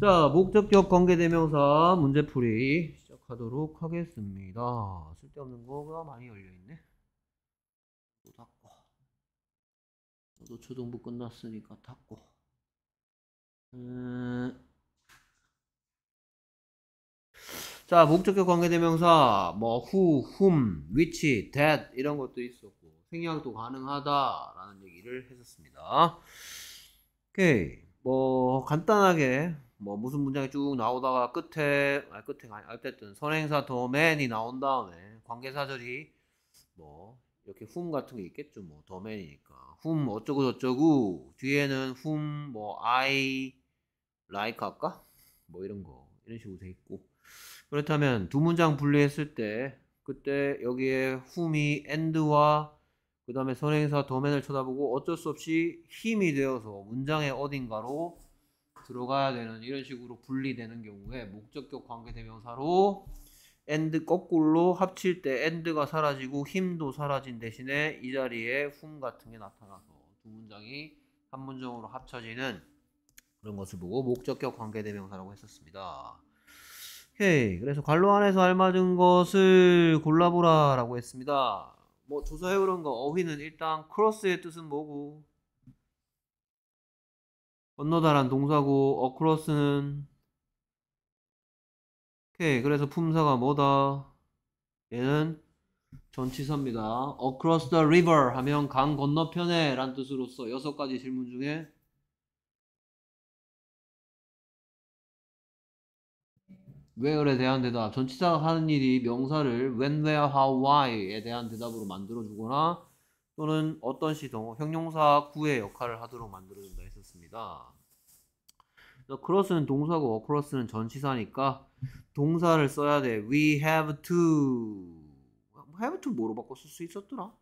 자, 목적격 관계대명사 문제풀이 시작하도록 하겠습니다. 쓸데없는 거가 많이 열려있네. 또 닫고. 또 초등부 끝났으니까 닫고. 음... 자, 목적격 관계대명사, 뭐, who, whom, which, that, 이런 것도 있었고, 생략도 가능하다라는 얘기를 했었습니다. 오케이. 뭐, 간단하게 뭐 무슨 문장이 쭉 나오다가 끝에 아 끝에 아니 어쨌든 선행사 도맨이 나온 다음에 관계사절이 뭐 이렇게 훔 같은 게 있겠죠 뭐도맨이니까훔 어쩌고 저쩌고 뒤에는 훔뭐 I like 할까 뭐 이런 거 이런 식으로 돼 있고 그렇다면 두 문장 분리했을 때 그때 여기에 훔이 and와 그 다음에 선행사 도맨을 쳐다보고 어쩔 수 없이 힘이 되어서 문장의 어딘가로 들어가야 되는 이런 식으로 분리되는 경우에 목적격 관계대명사로 and 거꾸로 합칠 때 and가 사라지고 힘도 사라진 대신에 이 자리에 whom 같은 게 나타나서 두 문장이 한 문장으로 합쳐지는 그런 것을 보고 목적격 관계대명사라고 했었습니다. 오케이 그래서 관로 안에서 알맞은 것을 골라보라라고 했습니다. 뭐 조사해 오른 거 어휘는 일단 크로스의 뜻은 뭐고 건너다란 동사고 어크로스는 오케이 그래서 품사가 뭐다 얘는 전치사입니다 across the river 하면 강 건너편에 란뜻으로써 여섯 가지 질문 중에 where에 대한 대답 전치사가 하는 일이 명사를 when, where, how, why에 대한 대답으로 만들어주거나 또는 어떤 시동 형용사 구의 역할을 하도록 만들어준다 됩니다. 크로스는 동사고 크로스는 전치사니까 동사를 써야 돼. We have to. have to 뭐로 바꿔 쓸 수 있었더라?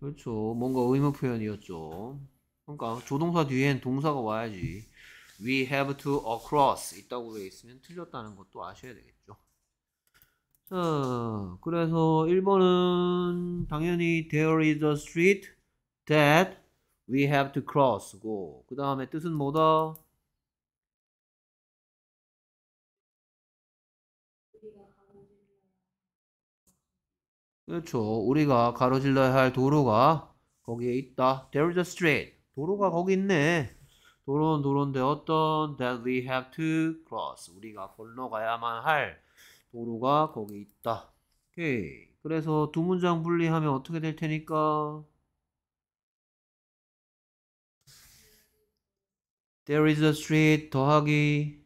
그렇죠. 뭔가 의무 표현이었죠. 그러니까 조동사 뒤엔 동사가 와야지. We have to across 있다고 돼 있으면 틀렸다는 것도 아셔야 되겠죠. 자, 그래서 1번은 당연히 there is a street that we have to cross고 그 다음에 뜻은 뭐다? 그렇죠. 우리가 가로질러야 할 도로가 거기에 있다. There is a street. 도로가 거기 있네. 도로는 도로인데 어떤 that we have to cross. 우리가 건너가야만 할 도로가 거기 있다. 오케이. 그래서 두 문장 분리하면 어떻게 될 테니까 There is a street 더하기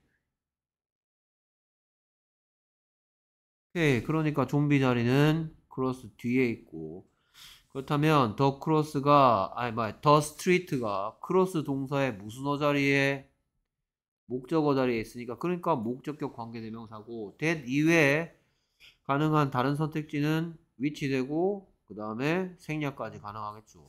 오케이 그러니까 좀비 자리는 크로스 뒤에 있고 그렇다면 더 크로스가 아니 뭐더 스트리트가 크로스 동사의 무슨 어 자리에 목적어 자리에 있으니까 그러니까 목적격 관계대명사고 that 이외에 가능한 다른 선택지는 위치되고 그 다음에 생략까지 가능하겠죠.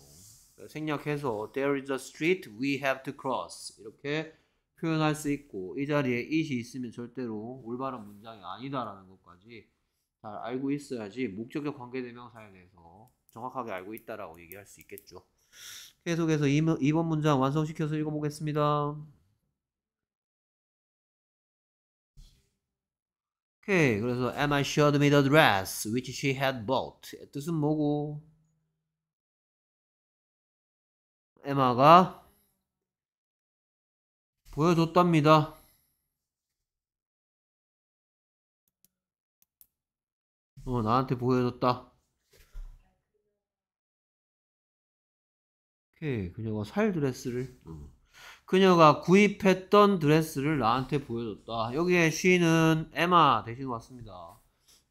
생략해서 there is a street we have to cross 이렇게 표현할 수 있고 이 자리에 it이 있으면 절대로 올바른 문장이 아니다라는 것까지 잘 알고 있어야지 목적격 관계대명사에 대해서 정확하게 알고 있다라고 얘기할 수 있겠죠. 계속해서 2번 문장 완성시켜서 읽어보겠습니다. 오케이, 그래서 e m m showed me the dress which she had bought. 뜻은 뭐고? 에마가 보여줬답니다. 어, 나한테 보여줬다. 오케이. 그녀가 살 드레스를. 어. 그녀가 구입했던 드레스를 나한테 보여줬다. 여기에 she는 에마 대신 왔습니다.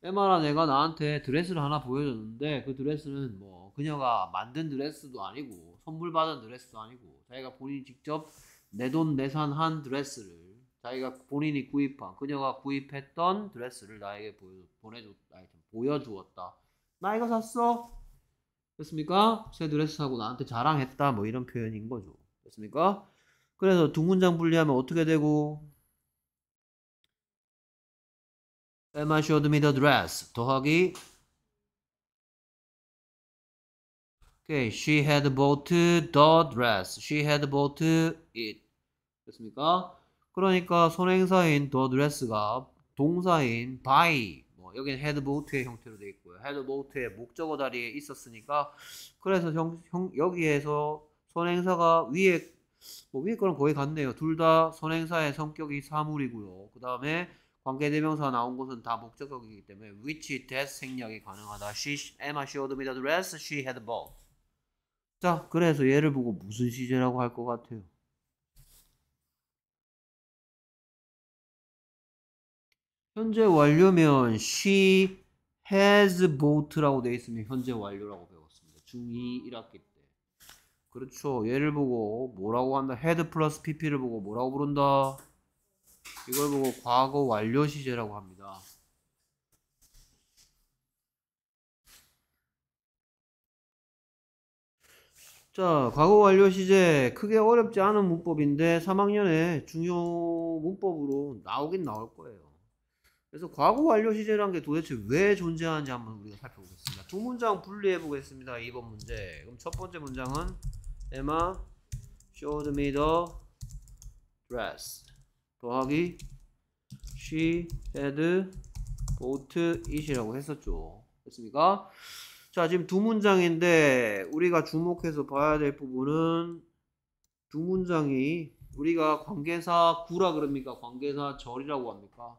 에마라 내가 나한테 드레스를 하나 보여줬는데 그 드레스는 뭐 그녀가 만든 드레스도 아니고 선물 받은 드레스 아니고 자기가 본인이 직접 내돈 내산한 드레스를 자기가 본인이 구입한 그녀가 구입했던 드레스를 나에게 보내줬 아니, 보여주었다. 나 이거 샀어. 됐습니까? 새 드레스 하고 나한테 자랑했다. 뭐 이런 표현인 거죠. 됐습니까? 그래서 두 문장 분리하면 어떻게 되고? Emma showed me the dress. 더하기 Okay, she had bought the dress. She had bought it. 됐습니까? 그러니까 선행사인 the dress가 동사인 by 뭐 여기는 had bought의 형태로 되어 있고요. had bought의 목적어 다리에 있었으니까 그래서 형, 형, 여기에서 선행사가 위에 뭐 위에 거랑 거의 같네요. 둘다 선행사의 성격이 사물이고요. 그 다음에 관계대명사 나온 곳은 다 목적격이기 때문에 which, that 생략이 가능하다. She, Emma showed me the dress she had bought. 자, 그래서 얘를 보고 무슨 시제라고 할 것 같아요? 현재 완료면 she has boat라고 돼 있으면 현재 완료라고 배웠습니다. 중 2 1학기 때. 그렇죠. 얘를 보고 뭐라고 한다? had 플러스 pp를 보고 뭐라고 부른다? 이걸 보고 과거 완료 시제라고 합니다. 자, 과거 완료 시제 크게 어렵지 않은 문법인데 3학년에 중요 문법으로 나오긴 나올 거예요. 그래서 과거 완료 시제란 게 도대체 왜 존재하는지 한번 우리가 살펴보겠습니다. 두 문장 분리해 보겠습니다. 2번 문제. 그럼 첫 번째 문장은 Emma showed me the dress. 더하기 she had bought it이라고 했었죠. 됐습니까? 자, 지금 두 문장인데 우리가 주목해서 봐야 될 부분은 두 문장이 우리가 관계사 구라 그럽니까? 관계사 절이라고 합니까?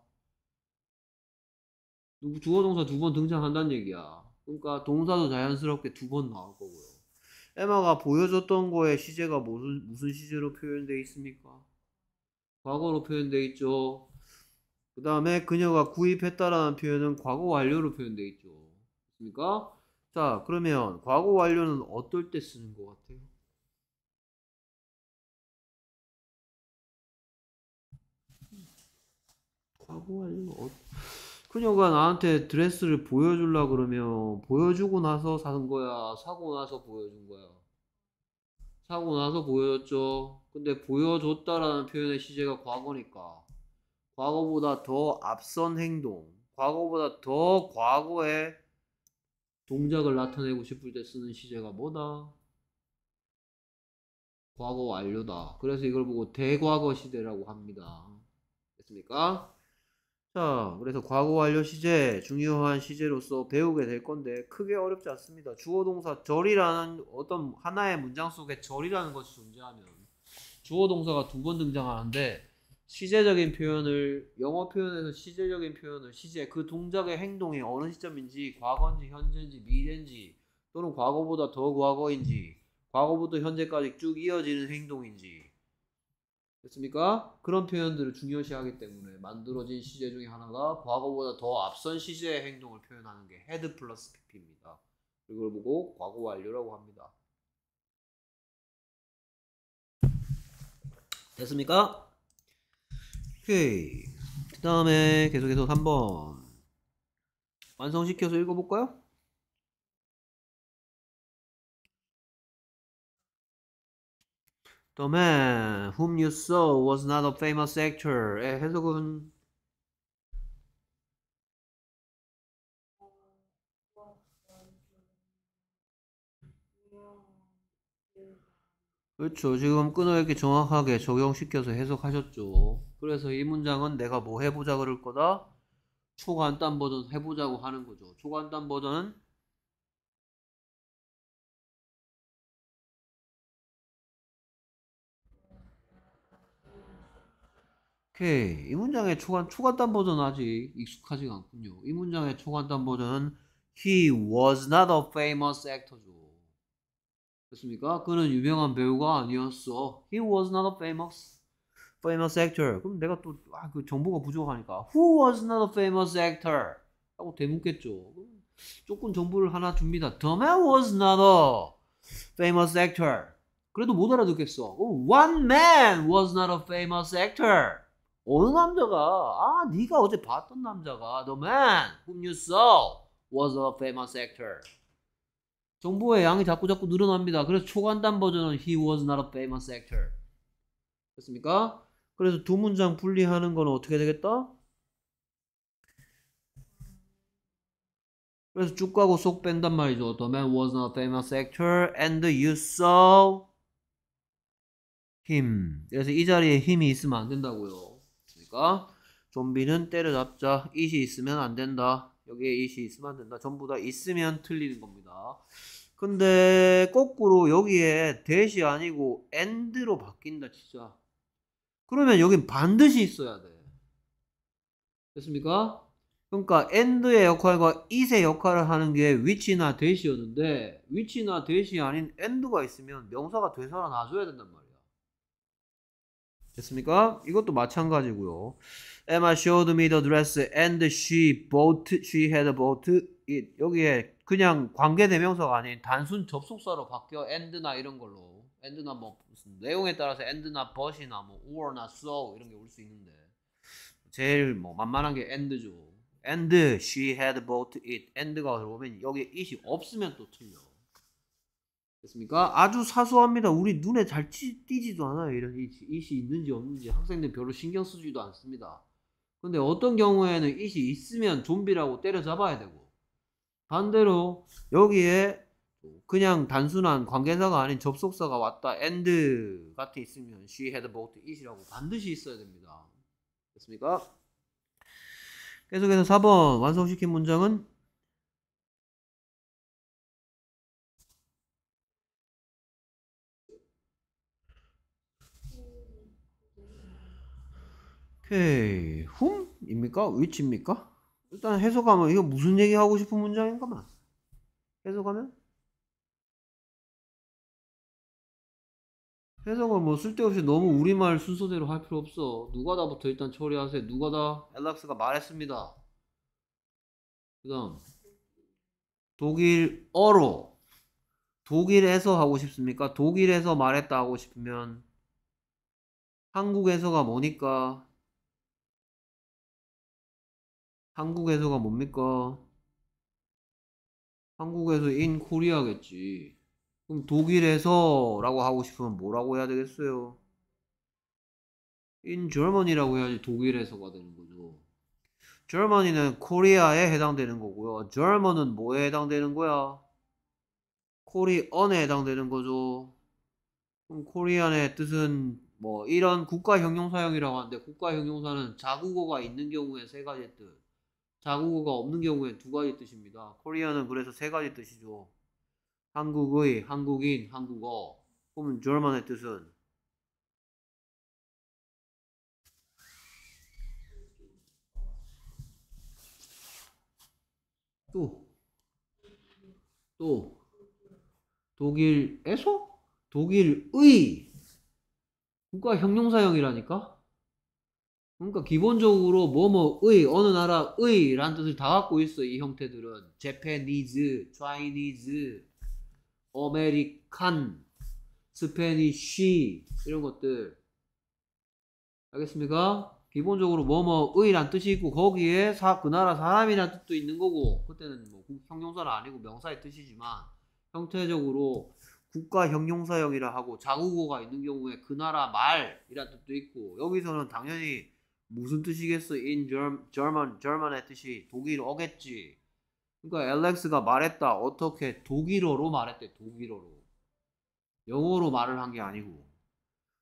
누구 주어 동사 두 번 등장한다는 얘기야. 그러니까 동사도 자연스럽게 두 번 나올 거고요. 에마가 보여줬던 거에 시제가 무슨 무슨 시제로 표현되어 있습니까? 과거로 표현되어 있죠. 그 다음에 그녀가 구입했다라는 표현은 과거 완료로 표현되어 있죠. 그러니까 자, 그러면 과거 완료는 어떨 때 쓰는 것 같아요? 과거 완료 어... 그녀가 나한테 드레스를 보여줄라 그러면 보여주고 나서 사는 거야 사고 나서 보여준 거야 사고 나서 보여줬죠 근데 보여줬다라는 표현의 시제가 과거니까 과거보다 더 앞선 행동 과거보다 더 과거에 동작을 나타내고 싶을 때 쓰는 시제가 뭐다? 과거 완료다. 그래서 이걸 보고 대과거 시제라고 합니다. 됐습니까? 자, 그래서 과거 완료 시제, 중요한 시제로서 배우게 될 건데 크게 어렵지 않습니다. 주어 동사 절이라는 어떤 하나의 문장 속에 절이라는 것이 존재하면 주어 동사가 두 번 등장하는데 시제적인 표현을 영어 표현에서 시제적인 표현을 시제 그 동작의 행동이 어느 시점인지 과거인지 현재인지 미래인지 또는 과거보다 더 과거인지 과거부터 현재까지 쭉 이어지는 행동인지 됐습니까? 그런 표현들을 중요시하기 때문에 만들어진 시제 중에 하나가 과거보다 더 앞선 시제의 행동을 표현하는 게 헤드 플러스 PP입니다. 이걸 보고 과거 완료라고 합니다. 됐습니까? 오케이. 그 다음에 계속해서 3번. 완성시켜서 읽어볼까요? The m whom you saw was not a famous actor. 예, 해석은 그렇죠. 지금 끊어 이렇 정확하게 적용시켜서 해석하셨죠. 그래서 이 문장은 내가 뭐 해보자 그럴 거다. 초간단 버전 해보자고 하는 거죠. 초간단 버전은 오케이. 이 문장의 초간, 초간단 버전은 아직 익숙하지가 않군요. 이 문장의 초간단 버전은 He was not a famous actor죠. 됐습니까? 그는 유명한 배우가 아니었어. He was not a famous actor famous actor. 그럼 내가 또, 아, 그 정보가 부족하니까, who was not a famous actor? 하고 되묻겠죠. 조금 정보를 하나 줍니다. The man was not a famous actor. 그래도 못 알아듣겠어. One man was not a famous actor. 어느 남자가 아 네가 어제 봤던 남자가 the man whom you saw was a famous actor. 정보의 양이 자꾸 자꾸 늘어납니다. 그래서 초간단 버전은 he was not a famous actor. 됐습니까? 그래서 두 문장 분리하는 건 어떻게 되겠다? 그래서 쭉 가고 속 뺀단 말이죠. The man was not a famous actor and you saw him. 그래서 이 자리에 힘이 있으면 안 된다고요. 그러니까 좀비는 때려잡자. 이시 있으면 안 된다. 여기에 이시 있으면 안 된다. 전부 다 있으면 틀리는 겁니다. 근데 거꾸로 여기에 대시 아니고 엔드로 바뀐다 진짜. 그러면 여긴 반드시 있어야 돼. 됐습니까? 그러니까 and의 역할과 is의 역할을 하는 게 which나 dash였는데 which나 dash 아닌 and가 있으면 명사가 되살아 나줘야 된단 말이야. 됐습니까? 이것도 마찬가지고요. Emma showed me the dress and she bought she had bought it. 여기에 그냥 관계 대명사가 아닌 단순 접속사로 바뀌어 and나 이런 걸로 엔드나뭐 무슨 내용에 따라서 엔드나버시나뭐 or나 so 이런 게 올 수 있는데 제일 뭐 만만한 게엔드죠 엔드 d she had bought it. a n 가 들어오면 여기에 it이 없으면 또 틀려. 됐습니까? 아주 사소합니다. 우리 눈에 잘 띄지도 않아요. 이런 it이, it이 있는지 없는지 학생들 별로 신경 쓰지도 않습니다. 근데 어떤 경우에는 it이 있으면 좀비라고 때려잡아야 되고 반대로 여기에 그냥 단순한 관계사가 아닌 접속사가 왔다 and 같은 있으면 she had bought it이라고 반드시 있어야 됩니다. 됐습니까? 계속해서 4번 완성시킨 문장은 오케이 whom입니까? which입니까? 일단 해석하면 이거 무슨 얘기하고 싶은 문장인가만 해석하면 해석을 뭐 쓸데없이 너무 우리말 순서대로 할 필요 없어. 누가다부터 일단 처리하세요. 누가다 엘락스가 말했습니다. 그다음 독일어로 독일에서 하고 싶습니까? 독일에서 말했다 하고 싶으면 한국에서가 뭐니까? 한국에서가 뭡니까? 한국에서 인 코리아겠지. 그럼 독일에서라고 하고 싶으면 뭐라고 해야 되겠어요? in Germany라고 해야지 독일에서가 되는 거죠. Germany는 코리아에 해당되는 거고요. German은 뭐에 해당되는 거야? 코리언에 해당되는 거죠. 그럼 코리안의 뜻은 뭐 이런 국가 형용사형이라고 하는데 국가 형용사는 자국어가 있는 경우에 세 가지 뜻, 자국어가 없는 경우에 두 가지 뜻입니다. 코리안은 그래서 세 가지 뜻이죠. 한국의, 한국인, 한국어. 그러면 German의 뜻은 또, 또, 독일에서? 독일의 국가 형용사형이라니까? 그러니까 기본적으로 뭐뭐의 어느 나라의라는 뜻을 다 갖고 있어 이 형태들은 Japanese, Chinese, 아메리칸, 스페니쉬 이런 것들 알겠습니까? 기본적으로 뭐뭐의란 뜻이 있고 거기에 사, 그 나라 사람이란 뜻도 있는 거고 그때는 뭐 형용사는 아니고 명사의 뜻이지만 형태적으로 국가 형용사형이라 하고 자국어가 있는 경우에 그 나라 말이란 뜻도 있고 여기서는 당연히 무슨 뜻이겠어? In German, German의 뜻이 독일어겠지 그러니까 엘렉스가 말했다. 어떻게 독일어로 말했대. 독일어로. 영어로 말을 한 게 아니고.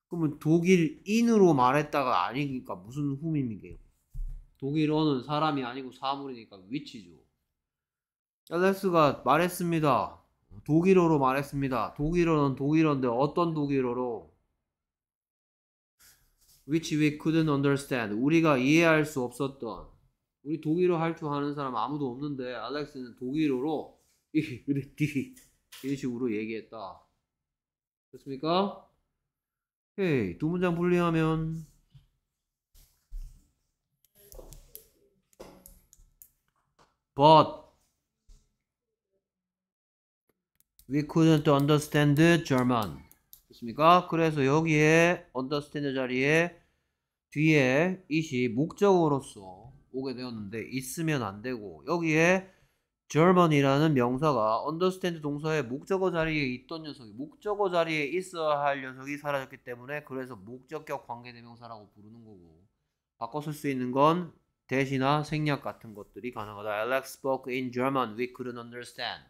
그러면 독일인으로 말했다가 아니니까 무슨 후임이게요? 독일어는 사람이 아니고 사물이니까 위치죠. 엘렉스가 말했습니다. 독일어로 말했습니다. 독일어는 독일어인데 어떤 독일어로? Which we couldn't understand. 우리가 이해할 수 없었던. 우리 독일어 할 줄 아는 사람 아무도 없는데 알렉스는 독일어로 이르디 이런 식으로 얘기했다. 그렇습니까오이두 문장 분리하면 but we couldn't understand German 됐습니까? 그래서 여기에 understand 자리에 뒤에 이시 목적으로서 오게 되었는데 있으면 안 되고 여기에 German이라는 명사가 understand 동사의 목적어 자리에 있던 녀석이 목적어 자리에 있어야 할 녀석이 사라졌기 때문에 그래서 목적격 관계대명사라고 부르는 거고 바꿔 쓸수 있는 건 대시나 생략 같은 것들이 가능하다. Alex spoke in German. We couldn't understand.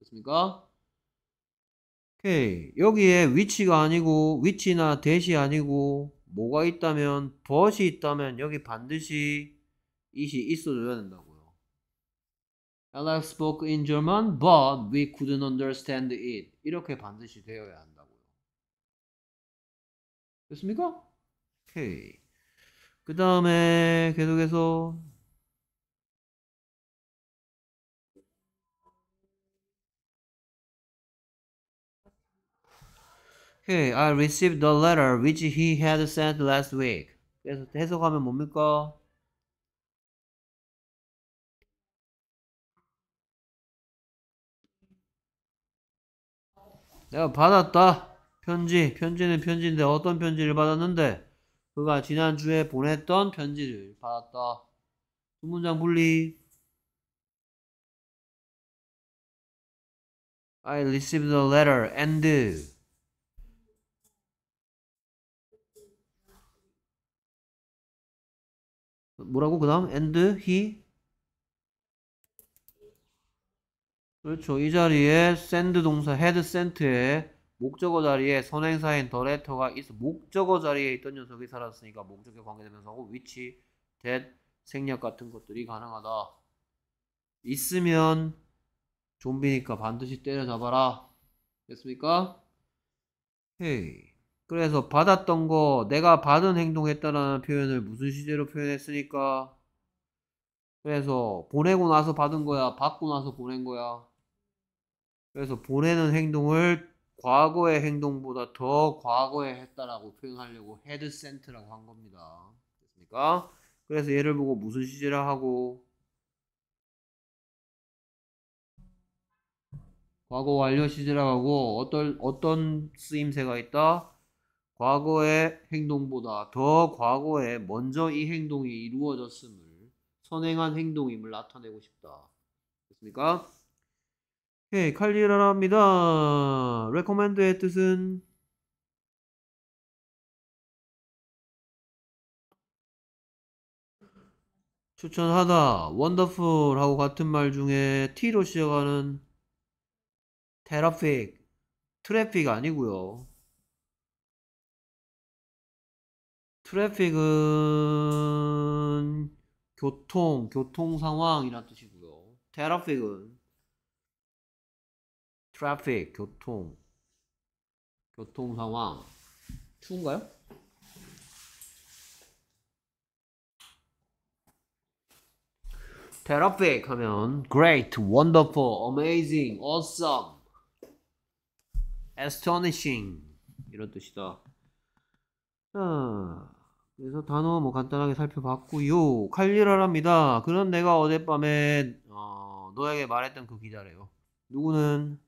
됐습니까? 오케이. 여기에 위치가 아니고 위치나 대시 아니고 뭐가 있다면 벗이 있다면 여기 반드시 이시 있어줘야 된다고요. Alex spoke in German, but we couldn't understand it. 이렇게 반드시 되어야 한다고요. 됐습니까? 오케이. 그 다음에 계속해서 Okay, I received the letter which he had sent last week. 그래서 해석하면 뭡니까? 내가 받았다. 편지. 편지는 편지인데 어떤 편지를 받았는데 그가 지난주에 보냈던 편지를 받았다. 두 문장 분리. I received a letter and 뭐라고 그 다음 and he 그렇죠. 이 자리에 샌드 동사 헤드 센트에 목적어 자리에 선행사인 더 레터가 있어 목적어 자리에 있던 녀석이 사라졌으니까 목적에 관계되면서 하고 위치, t 생략 같은 것들이 가능하다. 있으면 좀비니까 반드시 때려잡아라. 됐습니까? 헤이. 그래서 받았던 거 내가 받은 행동했다라는 표현을 무슨 시제로 표현했으니까 그래서 보내고 나서 받은 거야 받고 나서 보낸 거야 그래서 보내는 행동을 과거의 행동보다 더 과거에 했다라고 표현하려고 헤드 센트라고 한 겁니다. 됐습니까? 그래서 얘를 보고 무슨 시제라 하고 과거 완료 시제라 하고 어떤 어떤 쓰임새가 있다? 과거의 행동보다 더 과거에 먼저 이 행동이 이루어졌음을 선행한 행동임을 나타내고 싶다. 됐습니까? 오칼리라입니다 네, 레코멘드의 뜻은 추천하다, 원더풀 하고 같은 말 중에 T로 시작하는 테라픽, 트래픽 아니고요. 트래픽은 교통, 교통 상황이란 뜻이고요. 테라픽은 트 r a f 교통 교통 상황 추운가요? 트 e r r 하면 great, wonderful, amazing, awesome, astonishing 이런 뜻이다. 아, 그래서 단어 뭐 간단하게 살펴봤고요. 칼리라랍니다. 그런 내가 어젯밤에 어, 너에게 말했던 그 기자래요. 누구는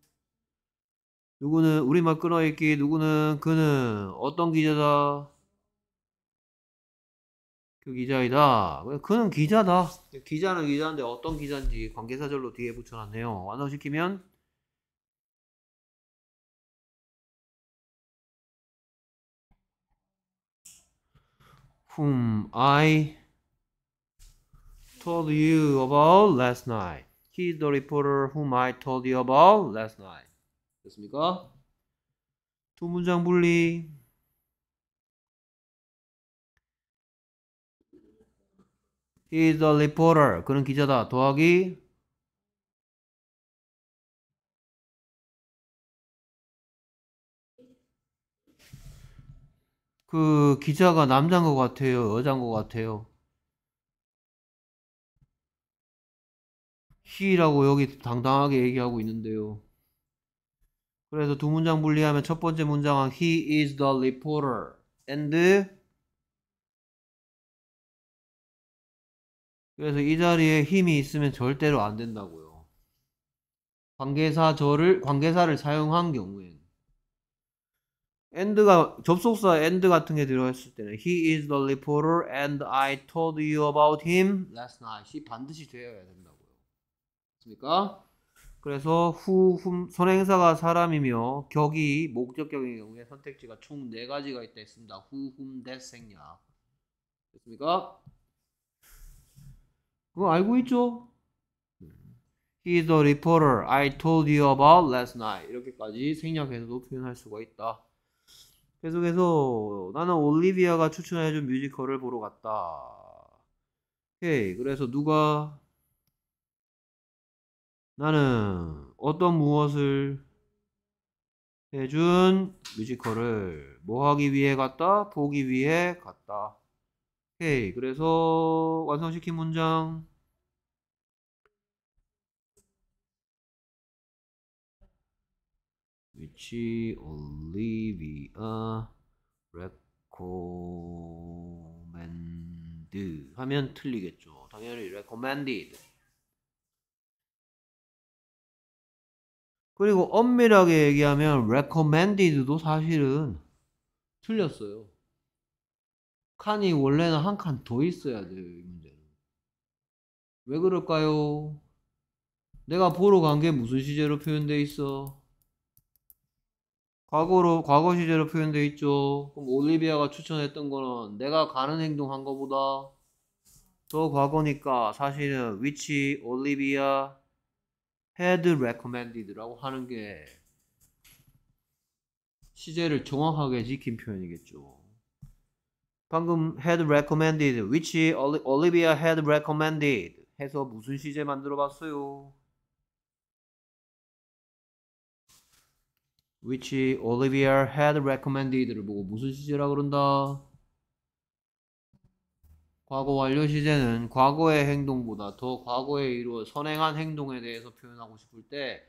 누구는 우리말 끊어읽기, 누구는 그는 어떤 기자다? 그 기자이다. 그는 기자다. 기자는 기자인데 어떤 기자인지 관계사절로 뒤에 붙여놨네요. 완성시키면 whom I told you about last night. He's the reporter whom I told you about last night. 됐습니까? 두 문장 분리. He is a reporter. 그는 기자다. 더하기 그 기자가 남자인 것 같아요. 여자인 것 같아요. he라고 여기 당당하게 얘기하고 있는데요. 그래서 두 문장 분리하면 첫 번째 문장은 he is the reporter and 그래서 이 자리에 힘이 있으면 절대로 안 된다고요. 관계사 저를 관계사를 사용한 경우엔 and가 접속사 and 같은 게 들어갔을 때는 he is the reporter and I told you about him last night. 반드시 되어야 된다고요. 맞습니까? 그래서 후, 훔, 선행사가 사람이며 격이 목적격인 경우에 선택지가 총 네 가지가 있다 했습니다. 후, 훔, 데, 생략. 됐습니까? 그거 알고 있죠? He's the reporter I told you about last night. 이렇게까지 생략해서도 표현할 수가 있다. 계속해서 나는 올리비아가 추천해준 뮤지컬을 보러 갔다. 오케이. 그래서 누가 나는 어떤 무엇을 해준 뮤지컬을 뭐 하기 위해 갔다? 보기 위해 갔다. 오케이. 그래서 완성시킨 문장. 위치 올리비아 레코멘드 하면 틀리겠죠. 당연히 레코멘 o m 그리고 엄밀하게 얘기하면 recommended도 사실은 틀렸어요. 칸이 원래는 한 칸 더 있어야 돼요, 이 문제는. 왜 그럴까요? 내가 보러 간 게 무슨 시제로 표현돼 있어? 과거로 과거 시제로 표현돼 있죠. 그럼 올리비아가 추천했던 거는 내가 가는 행동 한 거보다 더 과거니까 사실은 위치 올리비아 had recommended라고 하는 게 시제를 정확하게 지킨 표현이겠죠. 방금 had recommended, which Olivia had recommended 해서 무슨 시제 만들어 봤어요? which Olivia had recommended를 보고 무슨 시제라 그런다? 과거 완료 시제는 과거의 행동보다 더 과거에 이루어 선행한 행동에 대해서 표현하고 싶을 때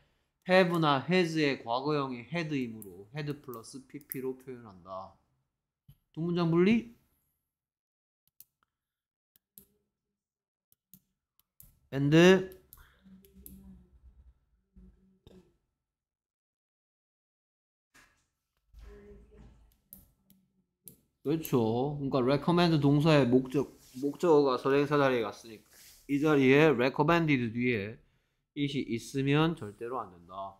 have나 has의 과거형이 had이므로 had 플러스 pp로 표현한다. 두문장 분리 밴드 d 그렇죠. 그러니까 recommend 동사의 목적 목적어가 선행사 자리에 갔으니까 이 자리에 recommended 뒤에 이시 있으면 절대로 안 된다.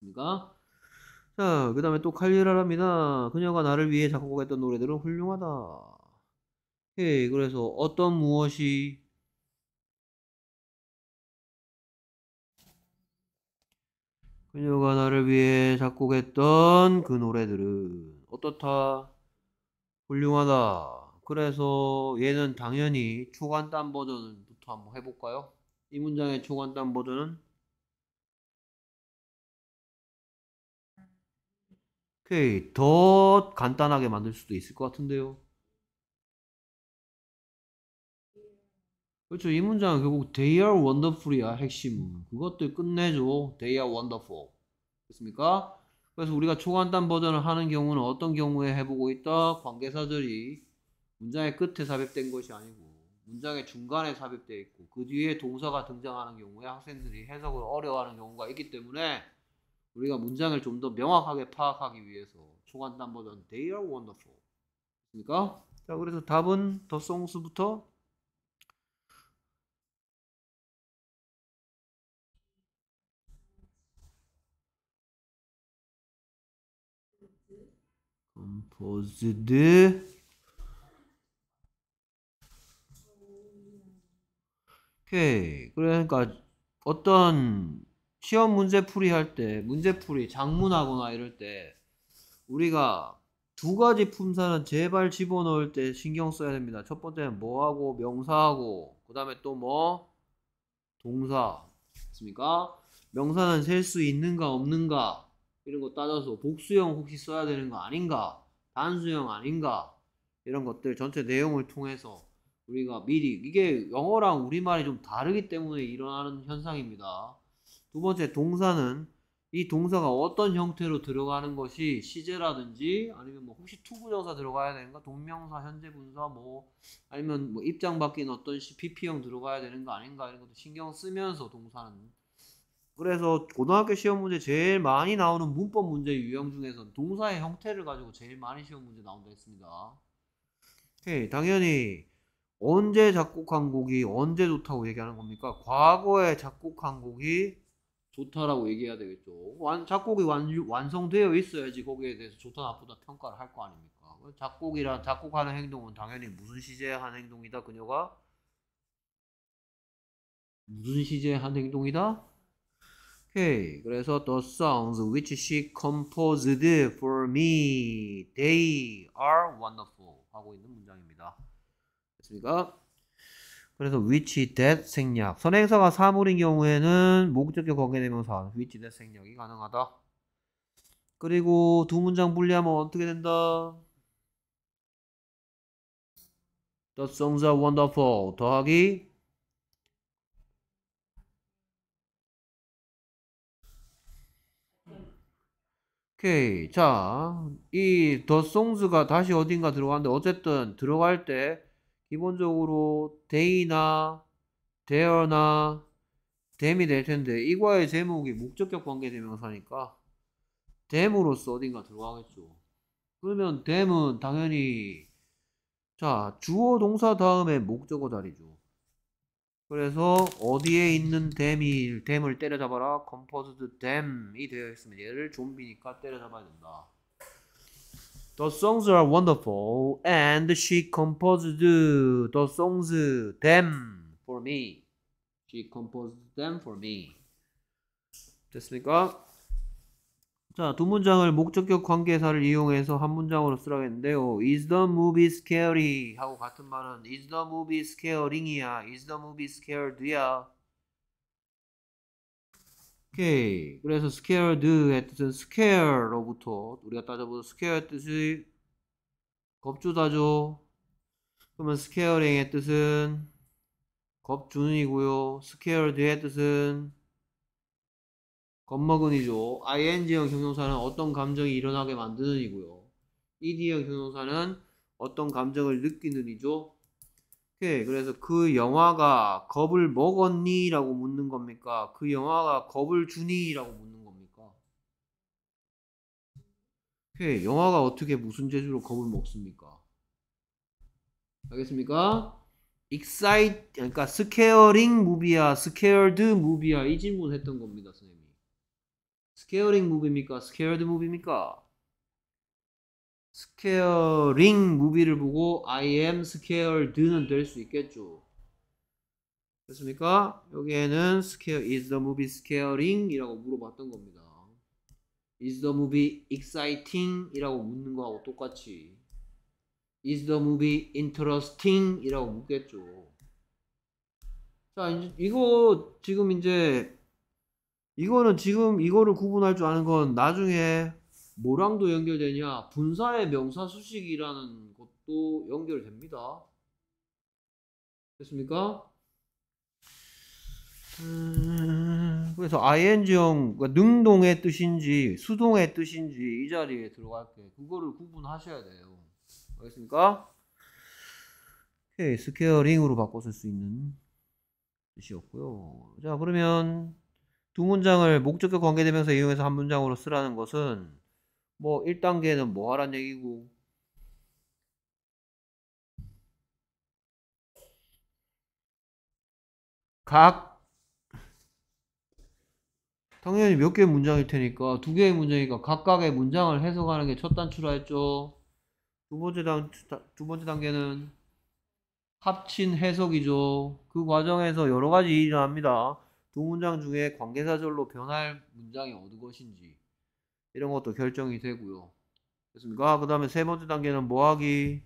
그러니까 자, 그 다음에 또칼리라 합니다. 그녀가 나를 위해 작곡했던 노래들은 훌륭하다. 예, 그래서 어떤 무엇이 그녀가 나를 위해 작곡했던 그 노래들은 어떻다? 훌륭하다. 그래서 얘는 당연히 초간단 버전부터 한번 해볼까요? 이 문장의 초간단 버전은 오케이 더 간단하게 만들 수도 있을 것 같은데요 그렇죠 이 문장은 결국 they are wonderful이야 핵심 그것들 끝내줘 they are wonderful 됐습니까? 그래서 우리가 초간단 버전을 하는 경우는 어떤 경우에 해보고 있다? 관계사절이 문장의 끝에 삽입된 것이 아니고 문장의 중간에 삽입되어 있고 그 뒤에 동사가 등장하는 경우에 학생들이 해석을 어려워하는 경우가 있기 때문에 우리가 문장을 좀 더 명확하게 파악하기 위해서 초간단 보전 They are wonderful 그러니까 자 그래서 답은 더 송스부터 composed 오케이. 예. 그러니까 어떤 시험 문제 풀이 할 때, 문제 풀이, 장문하거나 이럴 때, 우리가 두 가지 품사는 제발 집어넣을 때 신경 써야 됩니다. 첫 번째는 뭐하고, 명사하고, 그 다음에 또 뭐? 동사. 있습니까 명사는 셀 수 있는가, 없는가, 이런 거 따져서 복수형 혹시 써야 되는 거 아닌가, 단수형 아닌가, 이런 것들 전체 내용을 통해서 우리가 미리 이게 영어랑 우리말이 좀 다르기 때문에 일어나는 현상입니다. 두 번째 동사는 이 동사가 어떤 형태로 들어가는 것이 시제라든지 아니면 뭐 혹시 투구정사 들어가야 되는가 동명사 현재 분사 뭐 아니면 뭐 입장 바뀐 어떤 시 PP형 들어가야 되는 거 아닌가 이런 것도 신경 쓰면서 동사는 그래서 고등학교 시험 문제 제일 많이 나오는 문법 문제 유형 중에서 동사의 형태를 가지고 제일 많이 시험 문제 나온다 했습니다. 오케이 당연히 언제 작곡한 곡이 언제 좋다고 얘기하는 겁니까? 과거에 작곡한 곡이 좋다라고 얘기해야 되겠죠. 완, 작곡이 완, 완성되어 있어야지 거기에 대해서 좋다 나쁘다 평가를 할 거 아닙니까? 그 작곡이란 작곡하는 행동은 당연히 무슨 시제에 한 행동이다 그녀가 무슨 시제에 한 행동이다? 오케이. 그래서 the songs which she composed for me they are wonderful 하고 있는 문장입니다. 됐습니까? 그래서 which that 생략 선행사가 사물인 경우에는 목적격 관계대명사 which that 생략이 가능하다 그리고 두 문장 분리하면 어떻게 된다 The songs are wonderful 더하기 오케이 자이 The songs가 다시 어딘가 들어가는데 어쨌든 들어갈 때 기본적으로 데이나 데어나 댐이 될 텐데 이과의 제목이 목적격 관계대명사니까 댐으로서 어딘가 들어가겠죠. 그러면 댐은 당연히 자 주어 동사 다음에 목적어 자리죠. 그래서 어디에 있는 댐이 댐을 때려잡아라 컴포즈드 댐이 되어 있으면 얘를 좀비니까 때려잡아야 된다. The songs are wonderful and she composed the songs them for me. She composed them for me. 됐습니까? 자, 두 문장을 목적격 관계사를 이용해서 한 문장으로 쓰라겠는데요. Is the movie scary? 하고 같은 말은 Is the movie scaring이야? Is the movie scared야? 오케이. 그래서 scared의 뜻은 scare로부터 우리가 따져보는 scare의 뜻이 겁주다죠. 그러면 scaring의 뜻은 겁주는이고요. scared의 뜻은 겁먹은이죠. ing형 형용사는 어떤 감정이 일어나게 만드는이고요. ed형 형용사는 어떤 감정을 느끼는이죠. 오케이. 네, 그래서 그 영화가 겁을 먹었니? 라고 묻는 겁니까? 그 영화가 겁을 주니? 라고 묻는 겁니까? 오케이. 네, 영화가 어떻게 무슨 재주로 겁을 먹습니까? 알겠습니까? 익사이트 그러니까 스케어링 무비야 스케어드 무비야 이 질문 했던 겁니다 선생님이 스케어링 무비입니까 스케어드 무비입니까 스퀘어링 무비를 보고 I am scared는 될 수 있겠죠. 됐습니까? 여기에는 scare is the movie scaring이라고 물어봤던 겁니다. is the movie exciting이라고 묻는 거하고 똑같이 is the movie interesting이라고 묻겠죠. 자, 이제 이거 지금 이제 이거는 지금 이거를 구분할 줄 아는 건 나중에 뭐랑도 연결되냐? 분사의 명사 수식이라는 것도 연결됩니다. 됐습니까? 음, 그래서 ing형 그러니까 능동의 뜻인지 수동의 뜻인지 이 자리에 들어갈 게 그거를 구분하셔야 돼요. 알겠습니까? 오케이 스케어링으로 바꿔 쓸 수 있는 뜻이었고요. 자 그러면 두 문장을 목적격 관계대명사 이용해서 한 문장으로 쓰라는 것은 뭐 1단계는 뭐 하란 얘기고 각 당연히 몇 개의 문장일 테니까 두 개의 문장이니까 각각의 문장을 해석하는 게 첫 단추라 했죠. 두 번째 단, 두 번째 단계는 합친 해석이죠. 그 과정에서 여러 가지 일이 일어납니다. 두 문장 중에 관계사절로 변할 문장이 어느 것인지 이런 것도 결정이 되고요. 됐습니까? 그 다음에 세 번째 단계는 뭐하기?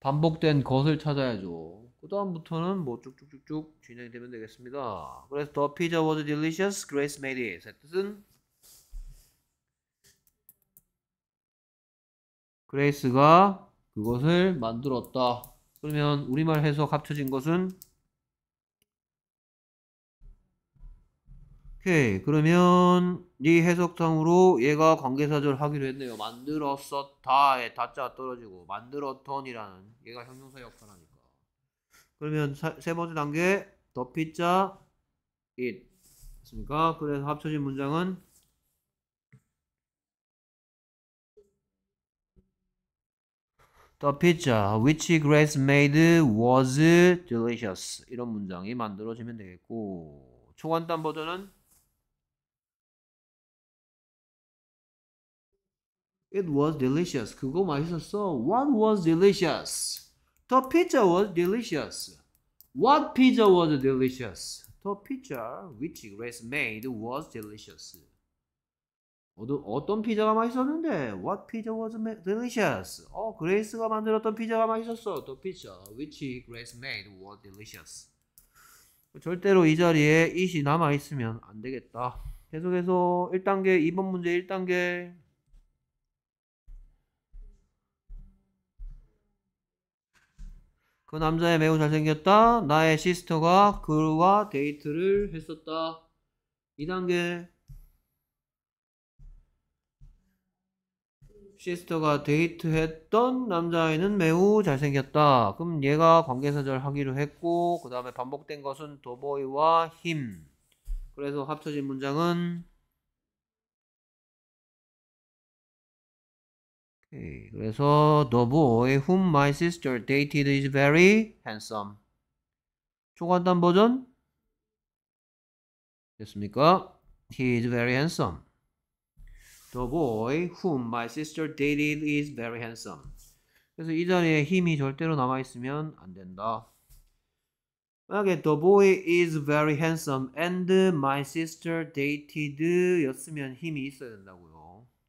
반복된 것을 찾아야죠. 그 다음부터는 뭐 쭉쭉쭉쭉 진행되면 이 되겠습니다. 그래서 The pizza was delicious. Grace made it. 뜻은 그레이스가 그것을 만들었다. 그러면 우리말 해석 합쳐진 것은 오케이 그러면 이 해석상으로 얘가 관계사절 하기로 했네요 만들었었다에 다짜 떨어지고 만들었던이라는 얘가 형용사 역할하니까 그러면 사, 세 번째 단계 더피자 it 됐습니까? 그래서 합쳐진 문장은 The pizza which Grace made was delicious 이런 문장이 만들어지면 되겠고 초간단 버전은 It was delicious. 그거 맛있었어. What was delicious? The pizza was delicious. What pizza was delicious? The pizza which Grace made was delicious. 어떤 피자가 맛있었는데? What pizza was delicious? 어, 그레이스가 만들었던 피자가 맛있었어. The pizza which Grace made was delicious. 절대로 이 자리에 it이 남아있으면 안 되겠다. 계속해서 1단계, 2번 문제 1단계 그 남자애 매우 잘생겼다. 나의 시스터가 그와 데이트를 했었다. 2단계. 시스터가 데이트했던 남자애는 매우 잘생겼다. 그럼 얘가 관계사절 하기로 했고, 그 다음에 반복된 것은 도보이와 힘. 그래서 합쳐진 문장은 그래서 the boy whom my sister dated is very handsome. 초간단 버전 됐습니까? He is very handsome. The boy whom my sister dated is very handsome. 그래서 이 자리에 힘이 절대로 남아 있으면 안 된다. 만약에 the boy is very handsome and my sister dated 였으면 힘이 있어야 된다고요.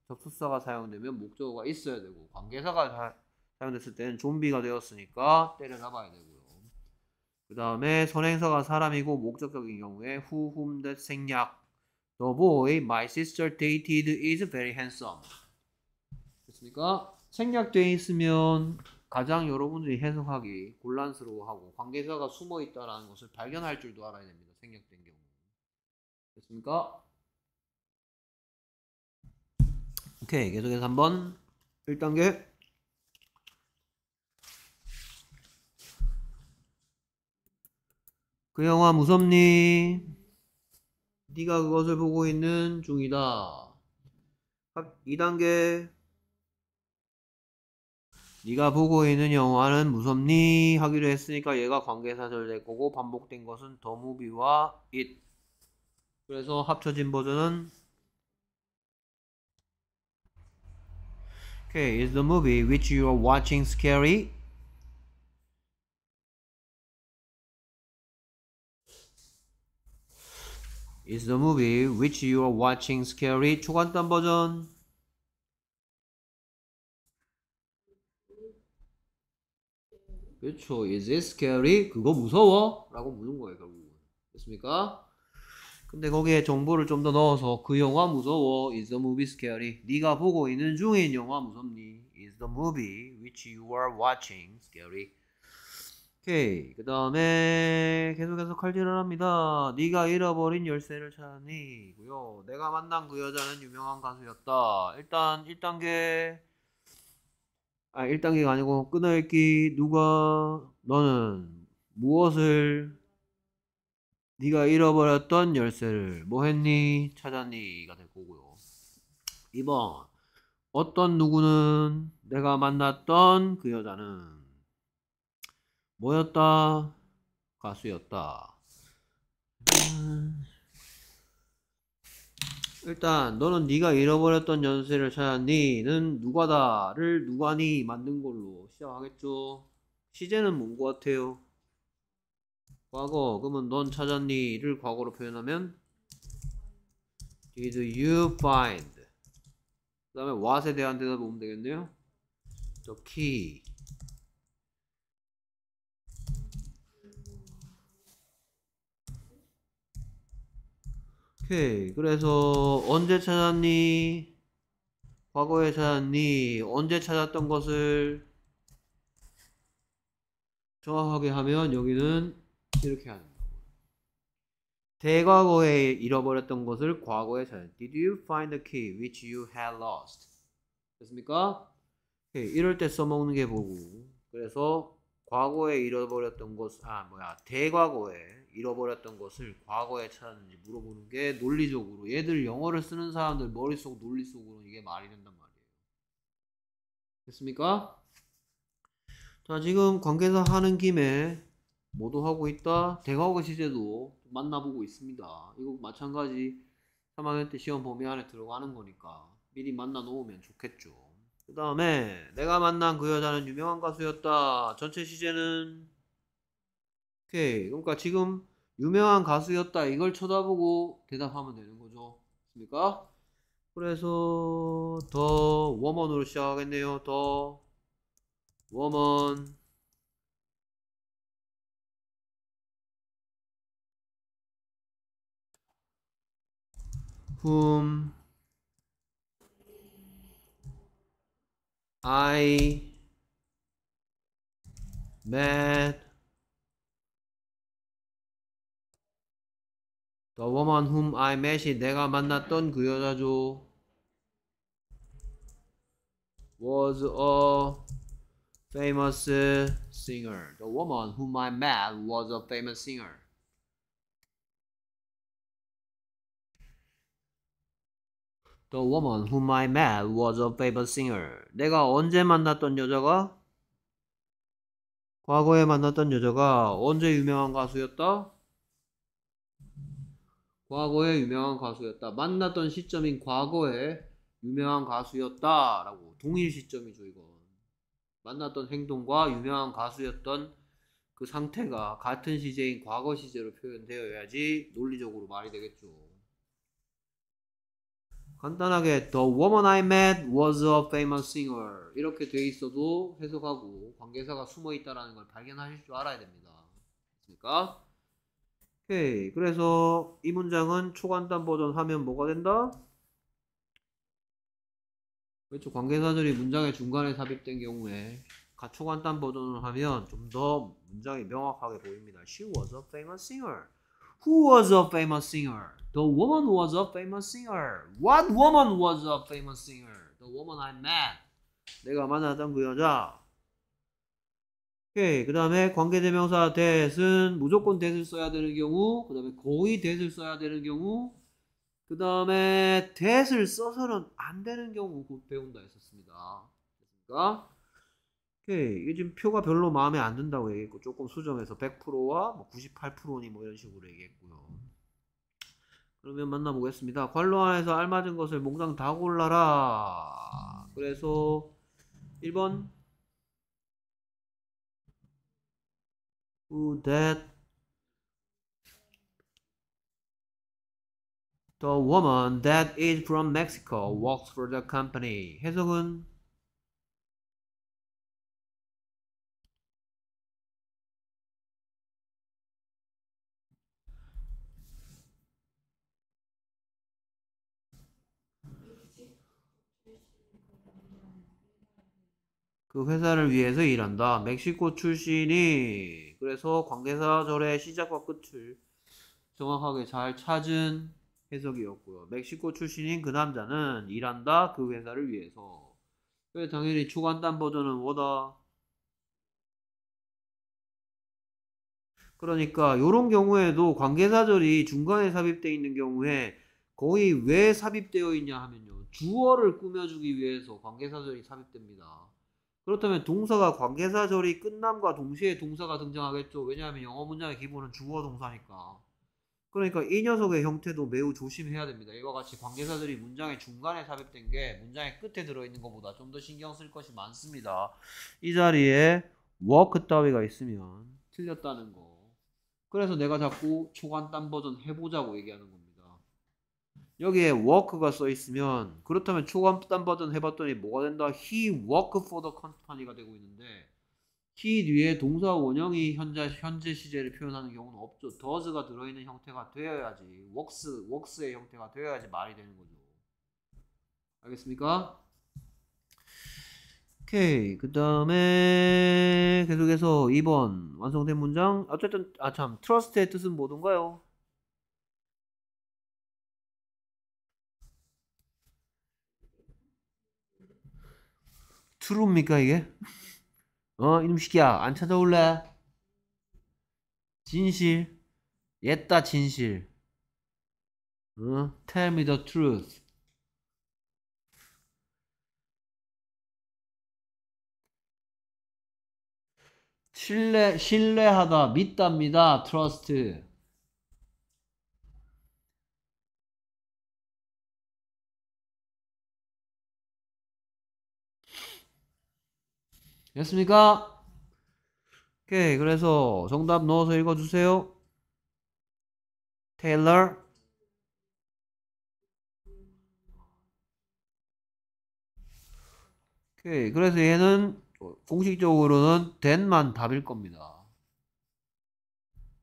접속사가 사용되면 목적어가 있어야 되고 관계사가 사, 사용됐을 때는 좀비가 되었으니까 때려잡아야 되고요. 그 다음에 선행사가 사람이고 목적격인 경우에 who, whom, that 생략 The boy my sister dated is very handsome. 됐습니까? 생략되어 있으면 가장 여러분들이 해석하기 곤란스러워하고 관계자가 숨어 있다는 것을 발견할 줄도 알아야 됩니다. 생략된 경우. 됐습니까? 오케이 계속해서 한번 1단계 그 영화 무섭니? 네가 그것을 보고 있는 중이다 2단계 네가 보고 있는 영화는 무섭니? 하기로 했으니까 얘가 관계사절될 거고 반복된 것은 더무비와 잇 그래서 합쳐진 버전은 Okay, is the movie which you are watching scary? Is the movie which you are watching scary? 초간단 버전 그렇죠. Is it scary? 그거 무서워? 라고 묻는 거예요, 결국은. 됐습니까? 근데 거기에 정보를 좀 더 넣어서 그 영화 무서워 is the movie scary 네가 보고 있는 중인 영화 무섭니 is the movie which you are watching scary 오케이 그 다음에 계속해서 칼질을 합니다 네가 잃어버린 열쇠를 찾았니고요 내가 만난 그 여자는 유명한 가수였다 일단 1단계 아 1단계가 아니고 끊어읽기 누가 너는 무엇을 네가 잃어버렸던 열쇠를 뭐 했니? 찾았니가 될 거고요. 2번 어떤 누구는 내가 만났던 그 여자는 뭐였다? 가수였다. 음. 일단 너는 네가 잃어버렸던 연세를 찾았니는 누가다를 누가니 만든 걸로 시작하겠죠. 시제는 뭔 것 같아요? 과거 그러면 넌 찾았니를 과거로 표현하면 did you find 그 다음에 what에 대한 대답을 보면 되겠네요 the key 오케이 그래서 언제 찾았니 과거에 찾았니 언제 찾았던 것을 정확하게 하면 여기는 이렇게 하는 거예 대과거에 잃어버렸던 것을 과거에 찾아. Did you find the key which you had lost? 됐습니까? 오케이, 예, 이럴 때 써먹는 게 보고. 그래서 과거에 잃어버렸던 것, 아 뭐야 대과거에 잃어버렸던 것을 과거에 찾았는지 물어보는 게 논리적으로 얘들 영어를 쓰는 사람들 머릿속 논리 속으로 이게 말이 된단 말이에요. 됐습니까? 자 지금 관계사 하는 김에 모두 하고 있다. 대과거 시제도 만나보고 있습니다. 이거 마찬가지 3학년 때 시험 범위 안에 들어가는 거니까 미리 만나 놓으면 좋겠죠. 그 다음에 내가 만난 그 여자는 유명한 가수였다. 전체 시제는 오케이. 그러니까 지금 유명한 가수였다. 이걸 쳐다보고 대답하면 되는 거죠. 맞습니까? 그래서 더 워먼으로 시작하겠네요. 더 워먼 whom um, I met The woman whom I met이 내가 만났던 그 여자죠. was a famous singer. The woman whom I met was a famous singer. The woman whom I met was a favorite singer. 내가 언제 만났던 여자가? 과거에 만났던 여자가 언제 유명한 가수였다? 과거에 유명한 가수였다. 만났던 시점인 과거에 유명한 가수였다. 라고 동일 시점이죠, 이건. 만났던 행동과 유명한 가수였던 그 상태가 같은 시제인 과거 시제로 표현되어야지 논리적으로 말이 되겠죠. 간단하게 The woman I met was a famous singer 이렇게 돼 있어도 해석하고 관계사가 숨어 있다라는 걸 발견하실 줄 알아야 됩니다. 그러니까 오케이 그래서 이 문장은 초간단 버전 하면 뭐가 된다? 그렇죠 관계사들이 문장의 중간에 삽입된 경우에 가초간단 버전을 하면 좀 더 문장이 명확하게 보입니다. She was a famous singer. Who was a famous singer? The woman was a famous singer. What woman was a famous singer? The woman I met. 내가 만났던 그 여자. 오케이. 그 다음에 관계대명사 대신 무조건 대신 써야 되는 경우. 그 다음에 거의 대신 써야 되는 경우. 그 다음에 대신 써서는 안 되는 경우 배운다 했었습니다. 됐습니까? 오케이. 이게 지금 표가 별로 마음에 안 든다고 얘기했고 조금 수정해서 100%와 98%니 뭐, 뭐 이런 식으로 얘기했고요. 그러면 만나보겠습니다. 관로 안에서 알맞은 것을 몽땅 다 골라라. 그래서 1번 Who that The woman that is from Mexico works for the company. 해석은 그 회사를 위해서 일한다. 멕시코 출신이 그래서 관계사절의 시작과 끝을 정확하게 잘 찾은 해석이었고요. 멕시코 출신인 그 남자는 일한다. 그 회사를 위해서. 그래 당연히 초간단 버전은 뭐다. 그러니까 이런 경우에도 관계사절이 중간에 삽입되어 있는 경우에 거의 왜 삽입되어 있냐 하면요. 주어를 꾸며주기 위해서 관계사절이 삽입됩니다. 그렇다면 동사가 관계사절이 끝남과 동시에 동사가 등장하겠죠. 왜냐하면 영어 문장의 기본은 주어 동사니까. 그러니까 이 녀석의 형태도 매우 조심해야 됩니다. 이와 같이 관계사들이 문장의 중간에 삽입된 게 문장의 끝에 들어있는 것보다 좀 더 신경 쓸 것이 많습니다. 이 자리에 워크 따위가 있으면 틀렸다는 거. 그래서 내가 자꾸 초간단 버전 해보자고 얘기하는 거. 여기에 work가 써 있으면 그렇다면 초간단 버전 해봤더니 뭐가 된다? He work for the company가 되고 있는데 he 뒤에 동사 원형이 현재 현재 시제를 표현하는 경우는 없죠. does가 들어있는 형태가 되어야지 works works의 형태가 되어야지 말이 되는 거죠. 알겠습니까? 오케이 그 다음에 계속해서 2번 완성된 문장 어쨌든 아참 트러스트의 뜻은 뭐던가요? 트루입니까 이게? 어 이놈 시기야 안 찾아올래? 진실 옛다 진실 어? Tell me the truth 신뢰, 신뢰하다, 믿답니다, 트러스트 됐습니까? 오케이 그래서 정답 넣어서 읽어주세요 t a y 오케이 그래서 얘는 공식적으로는 then만 답일 겁니다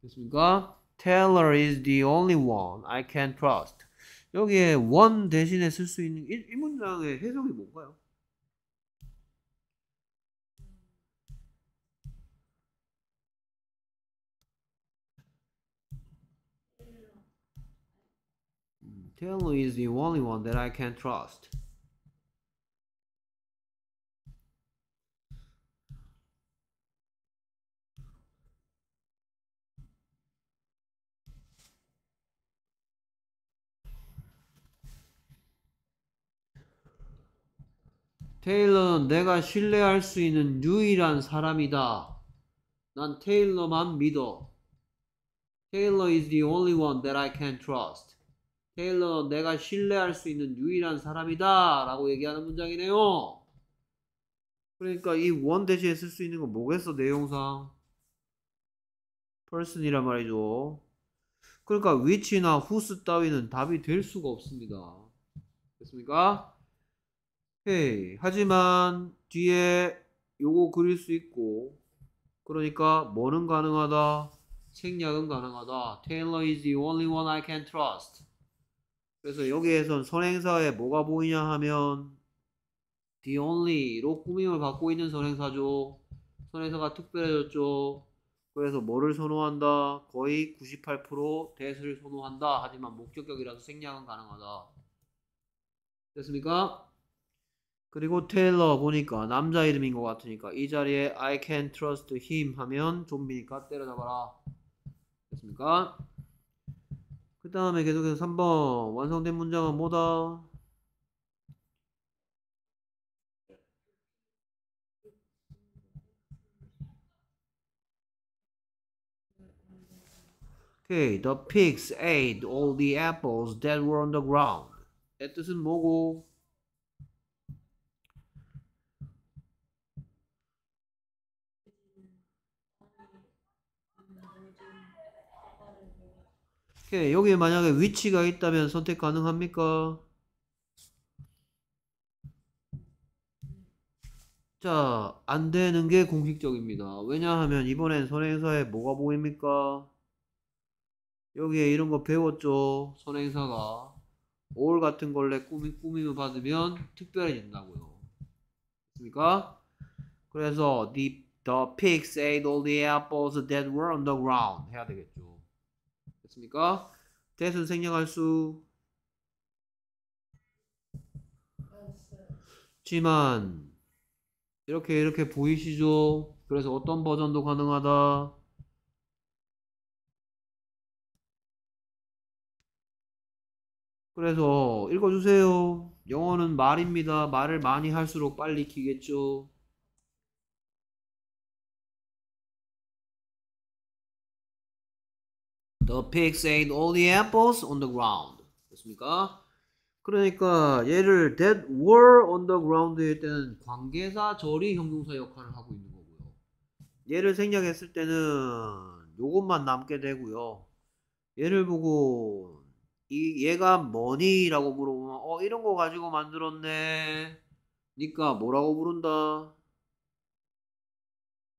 됐습니까? Taylor is the only one I can trust 여기에 one 대신에 쓸 수 있는 이, 이 문장의 해석이 뭔가요? Taylor is the only one that I can trust. 테일러는 내가 신뢰할 수 있는 유일한 사람이다. 난 테일러만 믿어. Taylor is the only one that I can trust. 테일러 내가 신뢰할 수 있는 유일한 사람이다 라고 얘기하는 문장이네요 그러니까 이 원 대신에 쓸 수 있는 건 뭐겠어 내용상 person이란 말이죠 그러니까 which나 whose 따위는 답이 될 수가 없습니다 됐습니까? 헤이 하지만 뒤에 요거 그릴 수 있고 그러니까 뭐는 가능하다 생략은 가능하다 t a y is the only one I can trust 그래서 여기에선 선행사에 뭐가 보이냐 하면 the only로 꾸밈을 받고 있는 선행사죠. 선행사가 특별해졌죠. 그래서 뭐를 선호한다? 거의 98% 대수를 선호한다. 하지만 목적격이라서 생략은 가능하다. 됐습니까? 그리고 테일러 보니까 남자 이름인 것 같으니까 이 자리에 I can trust him 하면 좀비니까 때려잡아라. 됐습니까? 그 다음에 계속해서 3번 완성된 문장은 뭐다? Okay, the pigs ate all the apples that were on the ground. 내 뜻은 뭐고? 오케이. 예, 여기 만약에 위치가 있다면 선택 가능합니까? 자, 안 되는 게 공식적입니다. 왜냐하면 이번엔 선행사에 뭐가 보입니까? 여기에 이런 거 배웠죠. 선행사가. 5월 같은 걸레 꾸미, 꾸밈을 받으면 특별해진다고요. 됐습니까 그래서 the, the pigs ate all the apples that were on the ground 해야 되겠죠. 됐습니까? 대선생략할 수 지만 이렇게 이렇게 보이시죠? 그래서 어떤 버전도 가능하다. 그래서 읽어주세요. 영어는 말입니다. 말을 많이 할수록 빨리 키겠죠. The pigs ate all the apples on the ground. 됐습니까? 그러니까 얘를 that were on the ground일 때는 관계사 절이 형용사 역할을 하고 있는 거고요. 얘를 생략했을 때는 이것만 남게 되고요. 얘를 보고 이 얘가 뭐니라고 물어보면 어 이런 거 가지고 만들었네. 니까 뭐라고 부른다?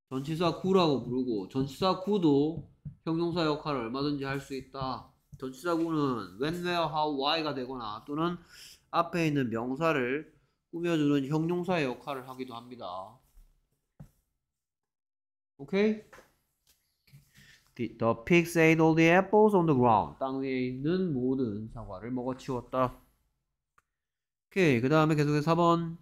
전치사 구라고 부르고 전치사 구도 형용사 역할을 얼마든지 할 수 있다. 전치사구는 when, where, how, why가 되거나 또는 앞에 있는 명사를 꾸며주는 형용사의 역할을 하기도 합니다. 오케이? The, t h pigs ate all the apples on the ground. 땅 위에 있는 모든 사과를 먹어치웠다. 오케이, 그 다음에 계속해서 4번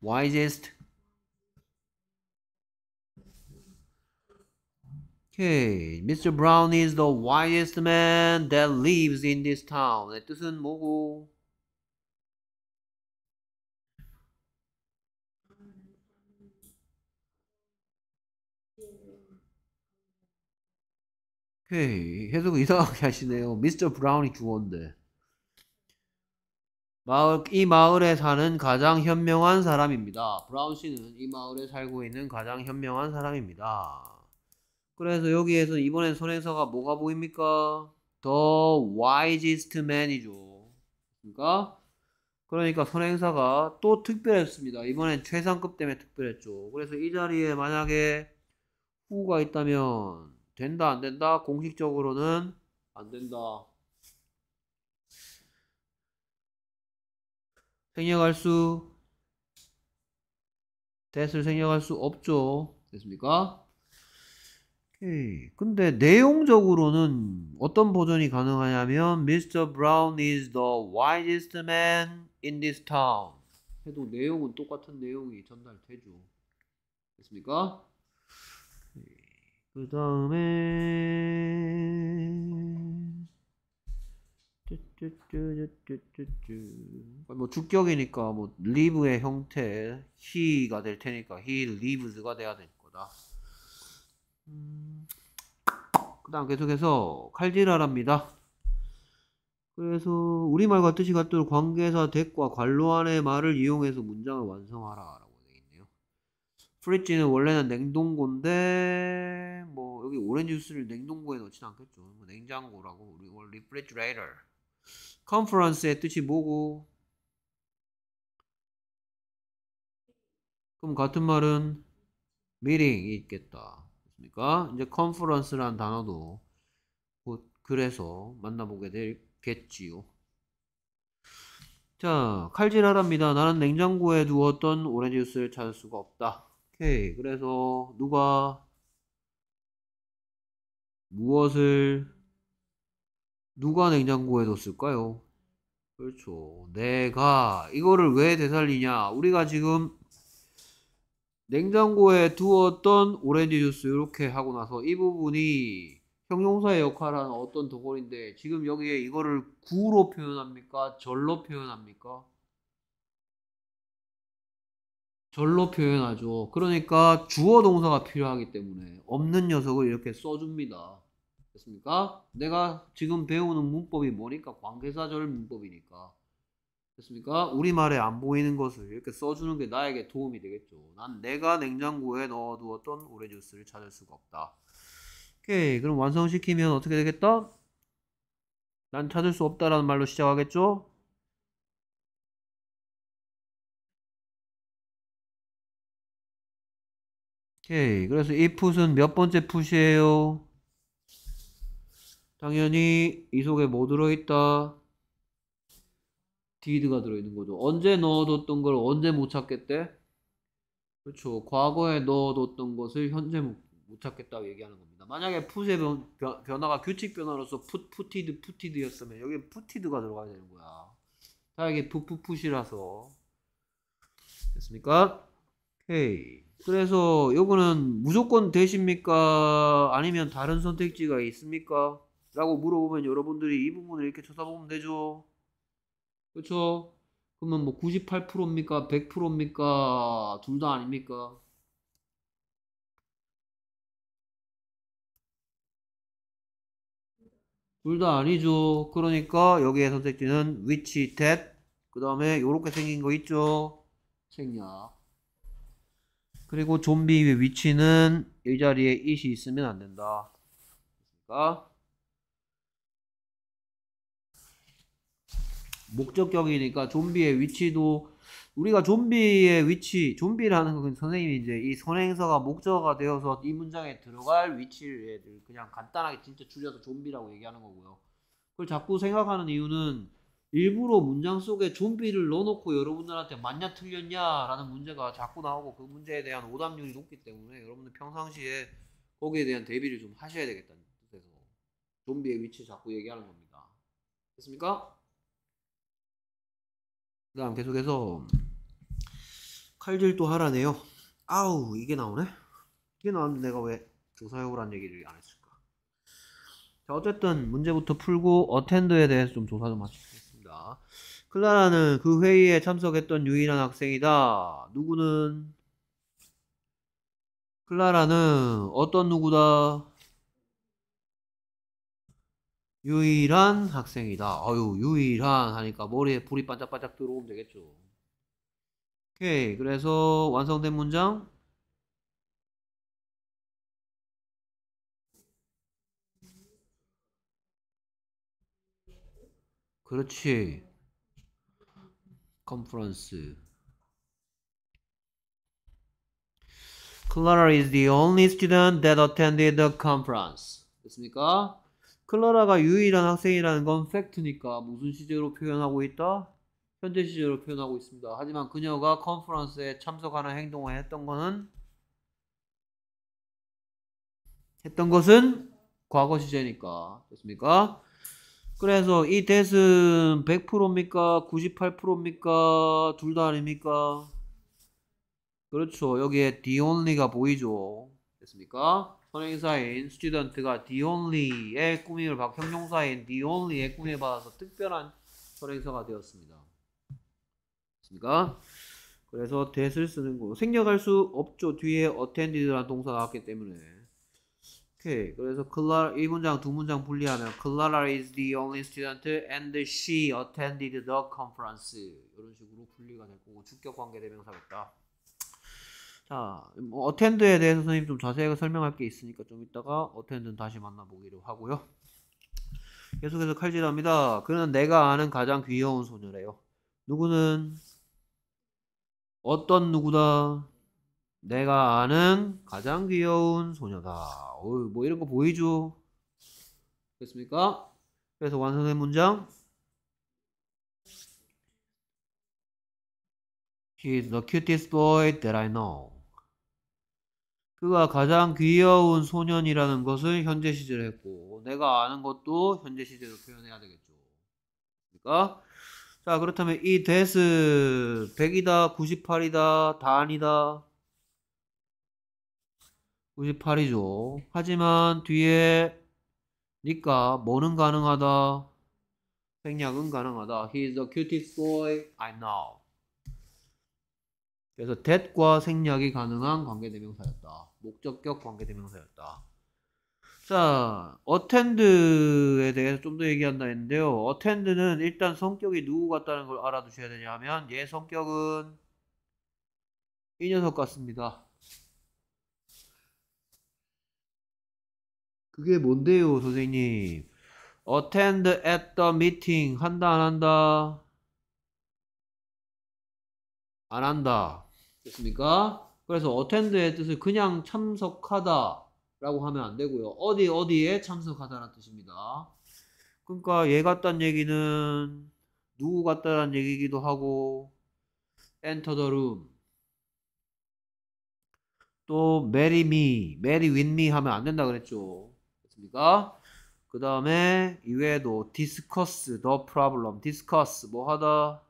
wisest Okay, Mr. Brown is the wisest man that lives in this town. 네, 뜻은 뭐고? 오케이, 계속 이상하게 하시네요. Mr. Brown이 주원데. 마을, 이 마을에 사는 가장 현명한 사람입니다. 브라운 씨는 이 마을에 살고 있는 가장 현명한 사람입니다. 그래서 여기에서 이번엔 선행사가 뭐가 보입니까? The wisest man이죠. 그러니까 그러니까 선행사가 또 특별했습니다. 이번엔 최상급 때문에 특별했죠. 그래서 이 자리에 만약에 후가 있다면 된다 안 된다 공식적으로는 안 된다. 생략할 수 that을 생략할 수 없죠. 됐습니까? 오케이. 근데 내용적으로는 어떤 버전이 가능하냐면 Mr. Brown is the wisest man in this town. 해도 내용은 똑같은 내용이 전달되죠. 됐습니까? 그 다음에 뭐 주격이니까 뭐 live의 형태 he가 될 테니까 he lives가 돼야 될 거다. 음. 그다음 계속해서 칼질하랍니다. 그래서 우리말과 뜻이 같도록 관계사 덱과 관로안의 말을 이용해서 문장을 완성하라라고 되어 있네요. 프리지는 원래는 냉동고인데 뭐 여기 오렌지 주스를 냉동고에 넣지는 않겠죠. 뭐 냉장고라고 우리 원래 뭐 리프레지레이터 컨퍼런스의 뜻이 뭐고? 그럼 같은 말은 미팅이 있겠다. 그러니까 이제 컨퍼런스란 단어도 곧 그래서 만나보게 되겠지요. 자, 칼질하랍니다. 나는 냉장고에 두었던 오렌지 주스를 찾을 수가 없다. 오케이. 그래서 누가 무엇을 누가 냉장고에 뒀을까요? 그렇죠. 내가 이거를 왜 되살리냐? 우리가 지금 냉장고에 두었던 오렌지 주스 이렇게 하고 나서 이 부분이 형용사의 역할 하는 어떤 덩어리인데 지금 여기에 이거를 구로 표현합니까? 절로 표현합니까? 절로 표현하죠. 그러니까 주어 동사가 필요하기 때문에 없는 녀석을 이렇게 써줍니다. 됐습니까? 내가 지금 배우는 문법이 뭐니까 관계사절 문법이니까 됐습니까? 우리말에 안 보이는 것을 이렇게 써주는 게 나에게 도움이 되겠죠. 난 내가 냉장고에 넣어두었던 오렌지 주스를 찾을 수가 없다. 오케이 그럼 완성시키면 어떻게 되겠다? 난 찾을 수 없다라는 말로 시작하겠죠? 오케이 그래서 이 풋은 몇 번째 풋이에요? 당연히 이 속에 뭐 들어있다? 디드가 들어있는 거죠. 언제 넣어뒀던 걸 언제 못 찾겠대? 그렇죠. 과거에 넣어뒀던 것을 현재 못 찾겠다고 얘기하는 겁니다. 만약에 푸의 변, 변, 화가 규칙 변화로서 푸, 푸티드, 푸티드였으면 여기 푸티드가 들어가야 되는 거야. 자, 이게 푸푸푸시라서. 됐습니까? 오케이. 그래서 요거는 무조건 되십니까? 아니면 다른 선택지가 있습니까? 라고 물어보면 여러분들이 이 부분을 이렇게 쳐다보면 되죠. 그렇죠? 그러면 뭐 98%입니까? 100%입니까? 둘 다 아닙니까? 둘 다 아니죠. 그러니까 여기에 선택지는 which, that, 그 다음에 이렇게 생긴 거 있죠. 생략. 그리고 좀비의 위치는 이 자리에 it이 있으면 안 된다. 그러니까 목적격이니까 좀비의 위치도 우리가 좀비의 위치, 좀비라는 건 선생님이 이제 이 선행사가 목적어가 되어서 이 문장에 들어갈 위치를 그냥 간단하게 진짜 줄여서 좀비라고 얘기하는 거고요. 그걸 자꾸 생각하는 이유는 일부러 문장 속에 좀비를 넣어놓고 여러분들한테 맞냐 틀렸냐라는 문제가 자꾸 나오고 그 문제에 대한 오답률이 높기 때문에 여러분들 평상시에 거기에 대한 대비를 좀 하셔야 되겠다는 뜻에서 좀비의 위치 자꾸 얘기하는 겁니다. 됐습니까? 그 다음 계속해서 칼질또 하라네요. 아우 이게 나오네. 이게 나왔는데 내가 왜 조사해오란 얘기를 안 했을까. 자 어쨌든 문제부터 풀고 어텐더에 대해서 좀 조사 좀 마치겠습니다. 클라라는 그 회의에 참석했던 유일한 학생이다. 누구는 클라라는 어떤 누구다? 유일한 학생이다. 아유, 유일한 하니까 머리에 불이 반짝반짝 들어오면 되겠죠. 오케이. 그래서 완성된 문장. 그렇지. 컨퍼런스. Clara is the only student that attended the conference. 됐습니까? 클라라가 유일한 학생이라는 건 팩트니까 무슨 시제로 표현하고 있다? 현재 시제로 표현하고 있습니다. 하지만 그녀가 컨퍼런스에 참석하는 행동을 했던 것은 했던 것은 과거 시제니까 됐습니까? 그래서 이 대은 100%입니까? 98%입니까? 둘 다 아닙니까? 그렇죠. 여기에 the only가 보이죠. 됐습니까? 선행사인 스튜던트가 the only의 꾸밈을 받고 형용사인 the only의 꾸밈을 받아서 특별한 선행사가 되었습니다. 그러니까 그래서 that을 쓰는 거 생략할 수 없죠. 뒤에 attended라는 동사가 왔기 때문에 오케이 그래서 클라 1문장 두 문장 분리하면 c l a is the only student and she attended the conference 이런 식으로 분리가 될 거고 주격 관계 대명사겠다. 자, 뭐 어텐드에 대해서 선생님 좀 자세하게 설명할 게 있으니까 좀 이따가 어텐드는 다시 만나보기로 하고요. 계속해서 칼질합니다. 그는 내가 아는 가장 귀여운 소녀래요. 누구는 어떤 누구다? 내가 아는 가장 귀여운 소녀다. 어우, 뭐 이런 거 보이죠? 됐습니까? 그래서 완성된 문장. He is the cutest boy that I know. 그가 가장 귀여운 소년이라는 것을 현재 시제로 했고 내가 아는 것도 현재 시제로 표현해야 되겠죠. 그러니까 자 그렇다면 이 데스 100이다 98이다 다 아니다 98이죠. 하지만 뒤에 니까 뭐는 가능하다 생략은 가능하다. He s the cutest boy I know. 그래서 that과 생략이 가능한 관계대명사였다. 목적격 관계대명사였다. 자, 어텐드에 대해서 좀 더 얘기한다 했는데요. 어텐드는 일단 성격이 누구 같다는 걸 알아두셔야 되냐 하면 얘 성격은 이 녀석 같습니다. 그게 뭔데요, 선생님? attend at the meeting 한다 안 한다? 안 한다. 됐습니까? 그래서 attend의 뜻을 그냥 참석하다라고 하면 안 되고요. 어디 어디에 참석하다라는 뜻입니다. 그러니까 얘같다는 얘기는 누구 같다라는 얘기기도 하고 enter the room 또 marry me, marry with me 하면 안 된다 그랬죠. 됐습니까? 그 다음에 이외에도 discuss the problem, discuss 뭐 하다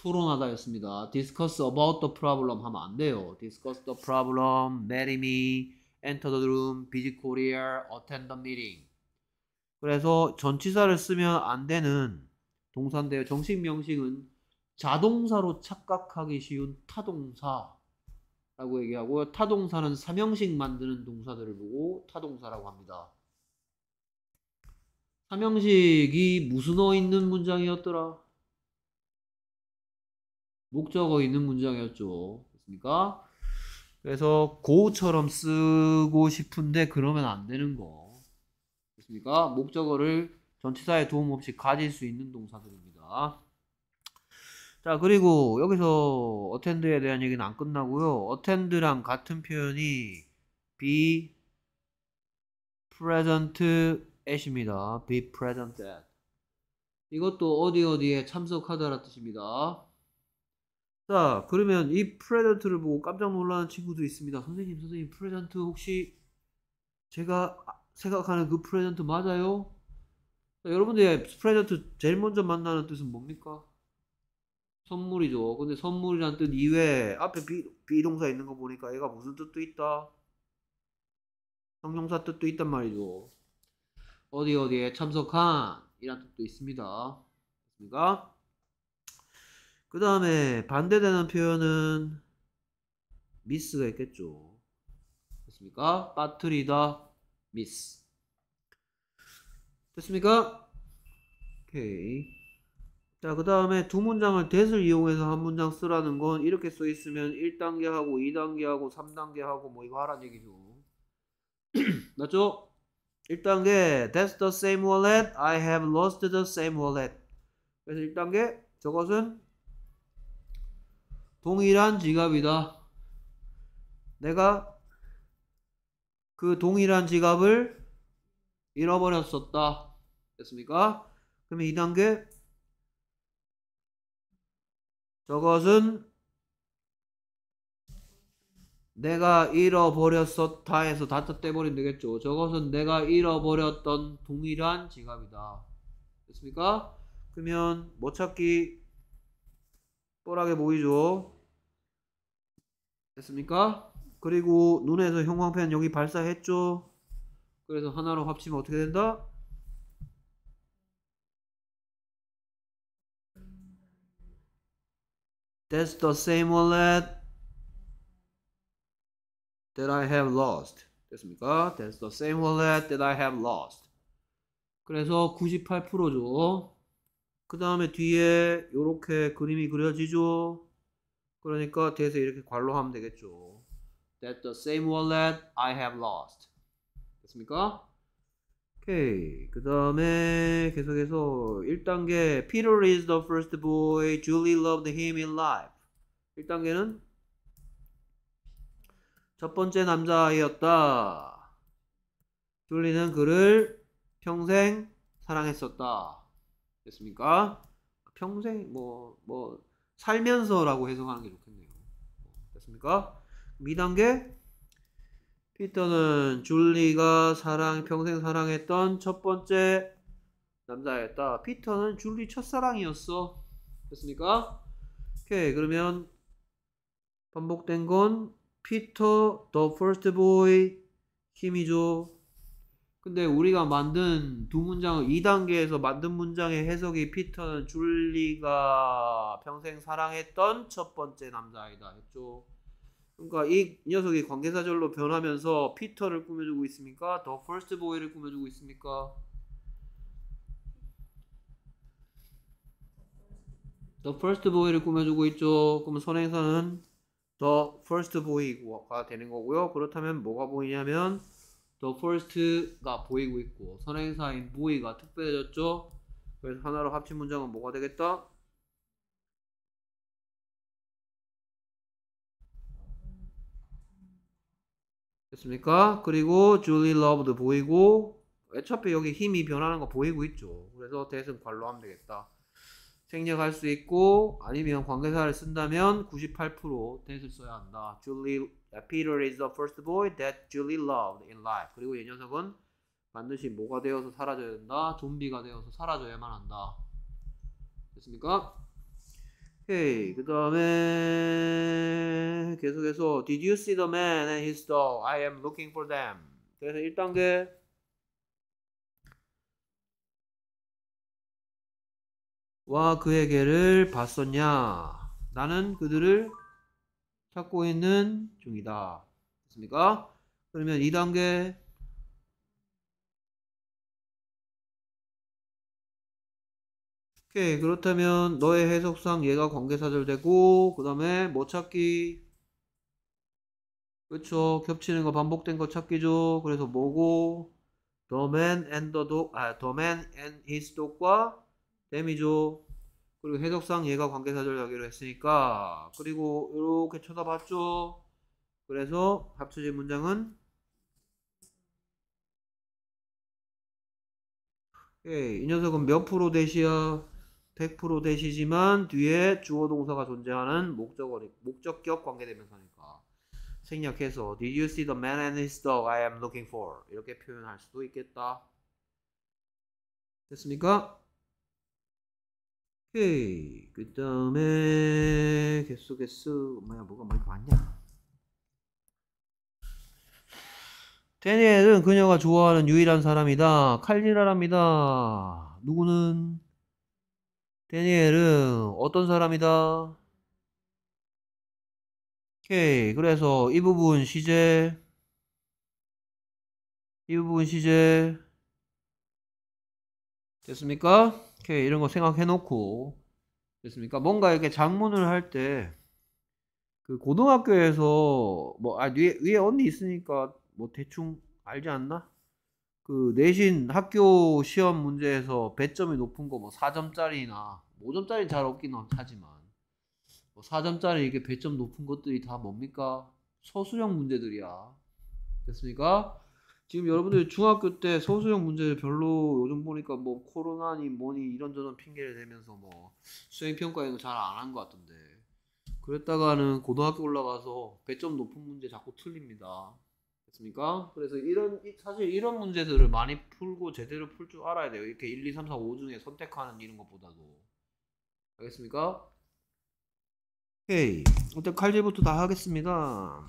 토론하다였습니다. Discuss about the problem 하면 안 돼요. Discuss the problem, marry me, enter the room, visit Korea, attend the meeting. 그래서 전치사를 쓰면 안 되는 동사인데요. 정식 명식은 자동사로 착각하기 쉬운 타동사라고 얘기하고요. 타동사는 삼형식 만드는 동사들을 보고 타동사라고 합니다. 삼형식이 무슨 어 있는 문장이었더라? 목적어 있는 문장이었죠. 그렇습니까? 그래서 고처럼 쓰고 싶은데 그러면 안 되는 거. 그렇습니까? 목적어를 전치사의 도움 없이 가질 수 있는 동사들입니다. 자, 그리고 여기서 attend에 대한 얘기는 안 끝나고요. attend랑 같은 표현이 be present at입니다. be present at. 이것도 어디 어디에 참석하다라는 뜻입니다. 자, 그러면 이 프레젠트를 보고 깜짝 놀라는 친구도 있습니다. 선생님, 선생님, 프레젠트 혹시 제가 생각하는 그 프레젠트 맞아요? 자, 여러분들 예, 프레젠트 제일 먼저 만나는 뜻은 뭡니까? 선물이죠. 근데 선물이란 뜻 이외에 앞에 비, 비동사 있는 거 보니까 얘가 무슨 뜻도 있다? 형용사 뜻도 있단 말이죠. 어디 어디에 참석한 이란 뜻도 있습니다. 그러니까 그 다음에 반대되는 표현은 미스가 있겠죠. 됐습니까? 빠트리다 미스. 됐습니까? 오케이. 자, 그 다음에 두 문장을 대을 이용해서 한 문장 쓰라는 건 이렇게 써 있으면 1단계 하고 2단계 하고 3단계 하고 뭐 이거 하란 얘기죠. 맞죠? 1단계 That's the same wallet. I have lost the same wallet. 그래서 1단계 저것은 동일한 지갑이다. 내가 그 동일한 지갑을 잃어버렸었다. 됐습니까? 그러면 2단계 저것은 내가 잃어버렸었다 해서 다 떼버리면 되겠죠. 저것은 내가 잃어버렸던 동일한 지갑이다. 됐습니까? 그러면 뭐 찾기 뻘하게 보이죠? 됐습니까? 그리고 눈에서 형광펜 여기 발사했죠? 그래서 하나로 합치면 어떻게 된다? That's the same OLED that I have lost. 됐습니까? That's the same OLED that I have lost. 그래서 98%죠. 그 다음에 뒤에 이렇게 그림이 그려지죠. 그러니까 대해서 이렇게 괄로 하면 되겠죠. That the same wallet I have lost. 됐습니까? 오케이. 그 다음에 계속해서 1단계 Peter is the first boy. Julie loved him in life. 1단계는 첫 번째 남자아이였다. 줄리는 그를 평생 사랑했었다. 됐습니까? 평생 뭐뭐 뭐 살면서라고 해석하는 게 좋겠네요. 됐습니까? 2단계 피터는 줄리가 사랑 평생 사랑했던 첫 번째 남자였다. 피터는 줄리 첫사랑이었어. 됐습니까? 오케이 그러면 반복된 건 피터 the f i r 힘이죠. 근데 우리가 만든 두 문장을 2단계에서 만든 문장의 해석이 피터는 줄리가 평생 사랑했던 첫 번째 남자아이다 했죠. 그러니까 이 녀석이 관계사절로 변하면서 피터를 꾸며주고 있습니까? 더 퍼스트 보이를 꾸며주고 있습니까? 더 퍼스트 보이를 꾸며주고 있죠. 그럼 선행사는 더 퍼스트 보이가 되는 거고요. 그렇다면 뭐가 보이냐면 더포레스트가 보이고 있고 선행사인 무이가 특별해졌죠. 그래서 하나로 합친 문장은 뭐가 되겠다? 됐습니까? 그리고 j u 러브도 보이고 어차피 여기 힘이 변하는 거 보이고 있죠. 그래서 대신 관로 하면 되겠다. 생략할 수 있고 아니면 관계사를 쓴다면 98% 대신 써야 한다. j u That Peter is the first boy that Julie loved in life. 그리고 이 녀석은 반드시 뭐가 되어서 사라져야 된다? 좀비가 되어서 사라져야만 한다. 됐습니까? 오케이. 그 다음에 계속해서 Did you see the man and his dog? I am looking for them. 그래서 1단계 와 그에게를 봤었냐? 나는 그들을 찾고 있는 중이다. 됐습니까? 그러면 2단계 오케이 그렇다면 너의 해석상 얘가 관계사절되고 그 다음에 뭐 찾기 그렇죠 겹치는 거 반복된 거 찾기죠 그래서 뭐고 The man and the dog 아 The man and his dog과 t h 이죠 그리고 해석상 얘가 관계사절하기로 했으니까 그리고 이렇게 쳐다봤죠. 그래서 합쳐진 문장은 오이 예, 녀석은 몇 프로 대시야? 100% 대시지만 뒤에 주어 동사가 존재하는 목적어 목적격 관계대명사니까 생략해서 Did you see the man and his dog I am looking for? 이렇게 표현할 수도 있겠다. 됐습니까? 오케이. 그 다음에 개수 개수 엄마야 뭐가 많이 많냐? 데니엘은 그녀가 좋아하는 유일한 사람이다. 칼리라랍니다. 누구는? 데니엘은 어떤 사람이다? 오케이. 그래서 이 부분 시제. 이 부분 시제. 됐습니까? 이렇게 이런 거 생각해 놓고 됐습니까? 뭔가 이렇게 장문을 할 때 그 고등학교에서 뭐아 위에 위에 언니 있으니까 뭐 대충 알지 않나? 그 내신 학교 시험 문제에서 배점이 높은 거 뭐 4점짜리나 5점짜리 뭐 잘없기는 하지만 뭐 4점짜리 이게 렇 배점 높은 것들이 다 뭡니까? 서술형 문제들이야. 됐습니까? 지금 여러분들 중학교 때서술형 문제 별로 요즘 보니까 뭐 코로나니 뭐니 이런저런 핑계를 대면서 뭐 수행 평가 이런 잘안 한 것 같던데 그랬다가는 고등학교 올라가서 배점 높은 문제 자꾸 틀립니다. 됐습니까? 그래서 이런 사실 이런 문제들을 많이 풀고 제대로 풀 줄 알아야 돼요. 이렇게 1, 2, 3, 4, 5 중에 선택하는 이런 것보다도 알겠습니까? 오케이 어때 칼질부터 다 하겠습니다.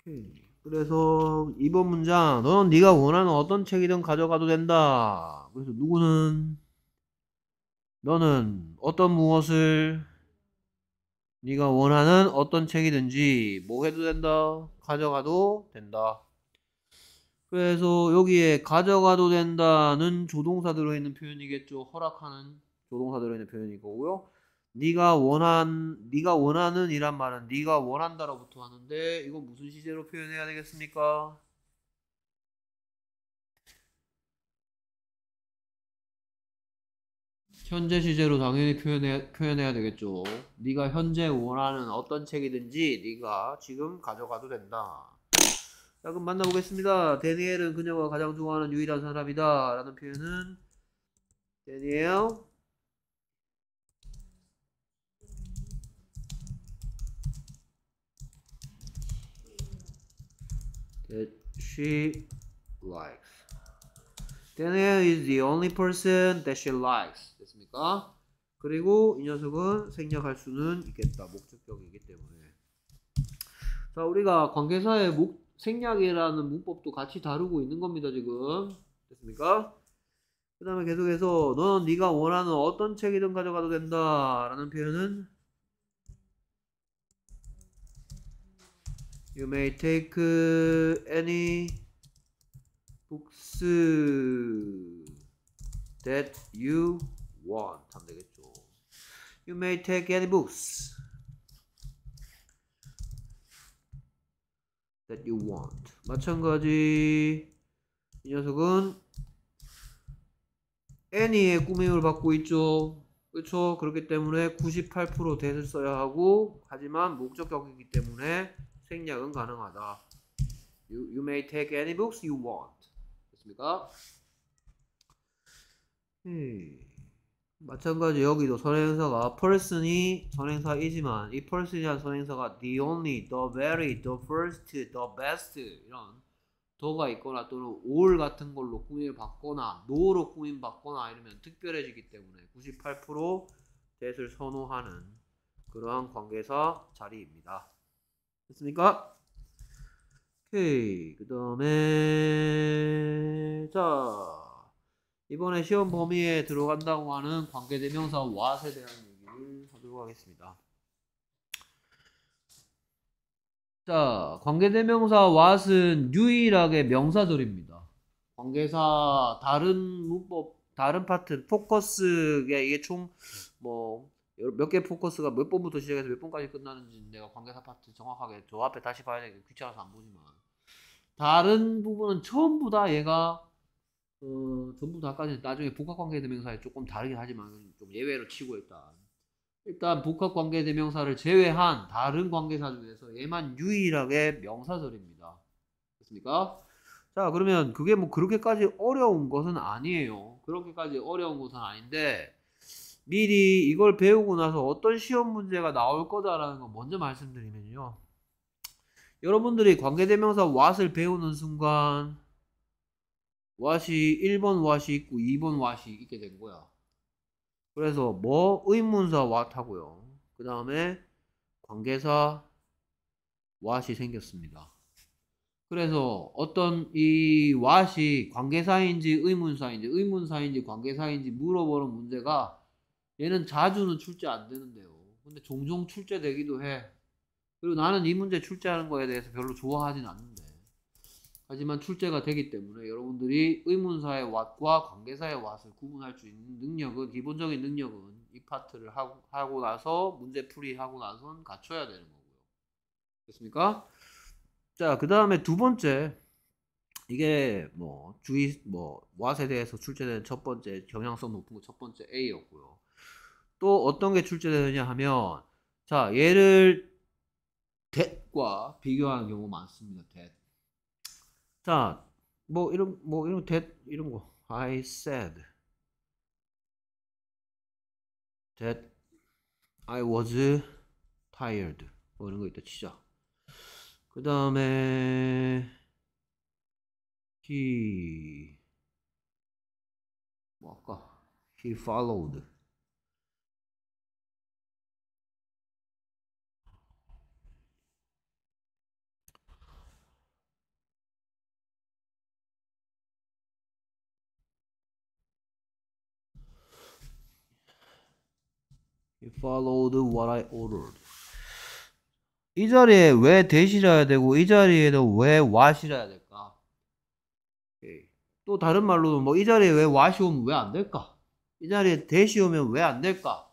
오케이. 그래서 2번 문장 너는 네가 원하는 어떤 책이든 가져가도 된다. 그래서 누구는 너는 어떤 무엇을 네가 원하는 어떤 책이든지 뭐 해도 된다. 가져가도 된다. 그래서 여기에 가져가도 된다는 조동사 들어있는 표현이겠죠. 허락하는 조동사 들어있는 표현이고요. 거 네가 원한 네가 원하는 이란 말은 네가 원한다로부터 하는데 이거 무슨 시제로 표현해야 되겠습니까? 현재 시제로 당연히 표현해, 표현해야 되겠죠. 네가 현재 원하는 어떤 책이든지 네가 지금 가져가도 된다. 자 그럼 만나보겠습니다. 데니엘은 그녀가 가장 좋아하는 유일한 사람이다 라는 표현은 데니엘 that she likes. d a n is the only person that she likes. 됐습니까? 그리고 이 녀석은 생략할 수는 있겠다. 목적격이기 때문에. 자, 우리가 관계사의 목, 생략이라는 문법도 같이 다루고 있는 겁니다, 지금. 됐습니까? 그 다음에 계속해서 너는 네가 원하는 어떤 책이든 가져가도 된다 라는 표현은 You may take any books that you want 하면 되겠죠. You may take any books that you want. 마찬가지 이 녀석은 any의 꾸밈을 받고 있죠. 그렇죠? 그렇기 때문에 98% 대을 써야 하고 하지만 목적격이기 때문에 생략은 가능하다. You, you may take any books you want. 됐습니까? 음. 마찬가지 여기도 선행사가 person이 선행사이지만 이 person이란 선행사가 the only, the very, the first, the best 이런 더가 있거나 또는 all 같은 걸로 꾸밈 받거나 no로 꾸밈 받거나 이러면 특별해지기 때문에 98% 대을 선호하는 그러한 관계사 자리입니다. 됐습니까? 오케이. 그 다음에, 자. 이번에 시험 범위에 들어간다고 하는 관계대명사 what에 대한 얘기를 하도록 하겠습니다. 자, 관계대명사 what은 유일하게 명사절입니다. 관계사 다른 문법 다른 파트 포커스에 이게 총뭐 몇개 포커스가 몇 번부터 시작해서 몇 번까지 끝나는지 내가 관계사 파트 정확하게 저 앞에 다시 봐야 되겠 귀찮아서 안 보지만 다른 부분은 전부 다 얘가 어, 전부 다까지 나중에 복합관계대명사에 조금 다르긴 하지만 좀 예외로 치고 일단 일단 복합관계대명사를 제외한 다른 관계사 중에서 얘만 유일하게 명사절입니다. 됐습니까? 자 그러면 그게 뭐 그렇게까지 어려운 것은 아니에요. 그렇게까지 어려운 것은 아닌데 미리 이걸 배우고 나서 어떤 시험 문제가 나올 거다라는 거 먼저 말씀드리면요. 여러분들이 관계대명사 what을 배우는 순간 what이 1번 what이 있고 2번 what이 있게 된 거야. 그래서 뭐 의문사 what 하고요. 그 다음에 관계사 what이 생겼습니다. 그래서 어떤 이 what이 관계사인지 의문사인지 의문사인지 관계사인지 물어보는 문제가 얘는 자주는 출제 안 되는데요. 근데 종종 출제되기도 해. 그리고 나는 이 문제 출제하는 거에 대해서 별로 좋아하진 않는데. 하지만 출제가 되기 때문에 여러분들이 의문사의 왓과 관계사의 왓을 구분할 수 있는 능력은, 기본적인 능력은 이 파트를 하고, 하고 나서 문제풀이 하고 나선 갖춰야 되는 거고요. 됐습니까? 자, 그 다음에 두 번째. 이게 뭐 주의 뭐 왓에 대해서 출제되는첫 번째 경향성 높은 거첫 번째 A였고요. 또 어떤 게 출제되느냐 하면 자 얘를 that과 비교하는 경우 많습니다. that 자뭐 이런 뭐 이런 that 이런 거 I said that I was tired 뭐 이런 거 있다 치자 그 다음에 he 뭐 아까 he followed He followed what I ordered. 이 자리에 왜 대시라야 되고 이 자리에도 왜와시라야 될까? 또 다른 말로도 뭐이 자리에 왜 와시 오면 왜 안 될까? 이 자리에 대시 오면 왜 안 될까?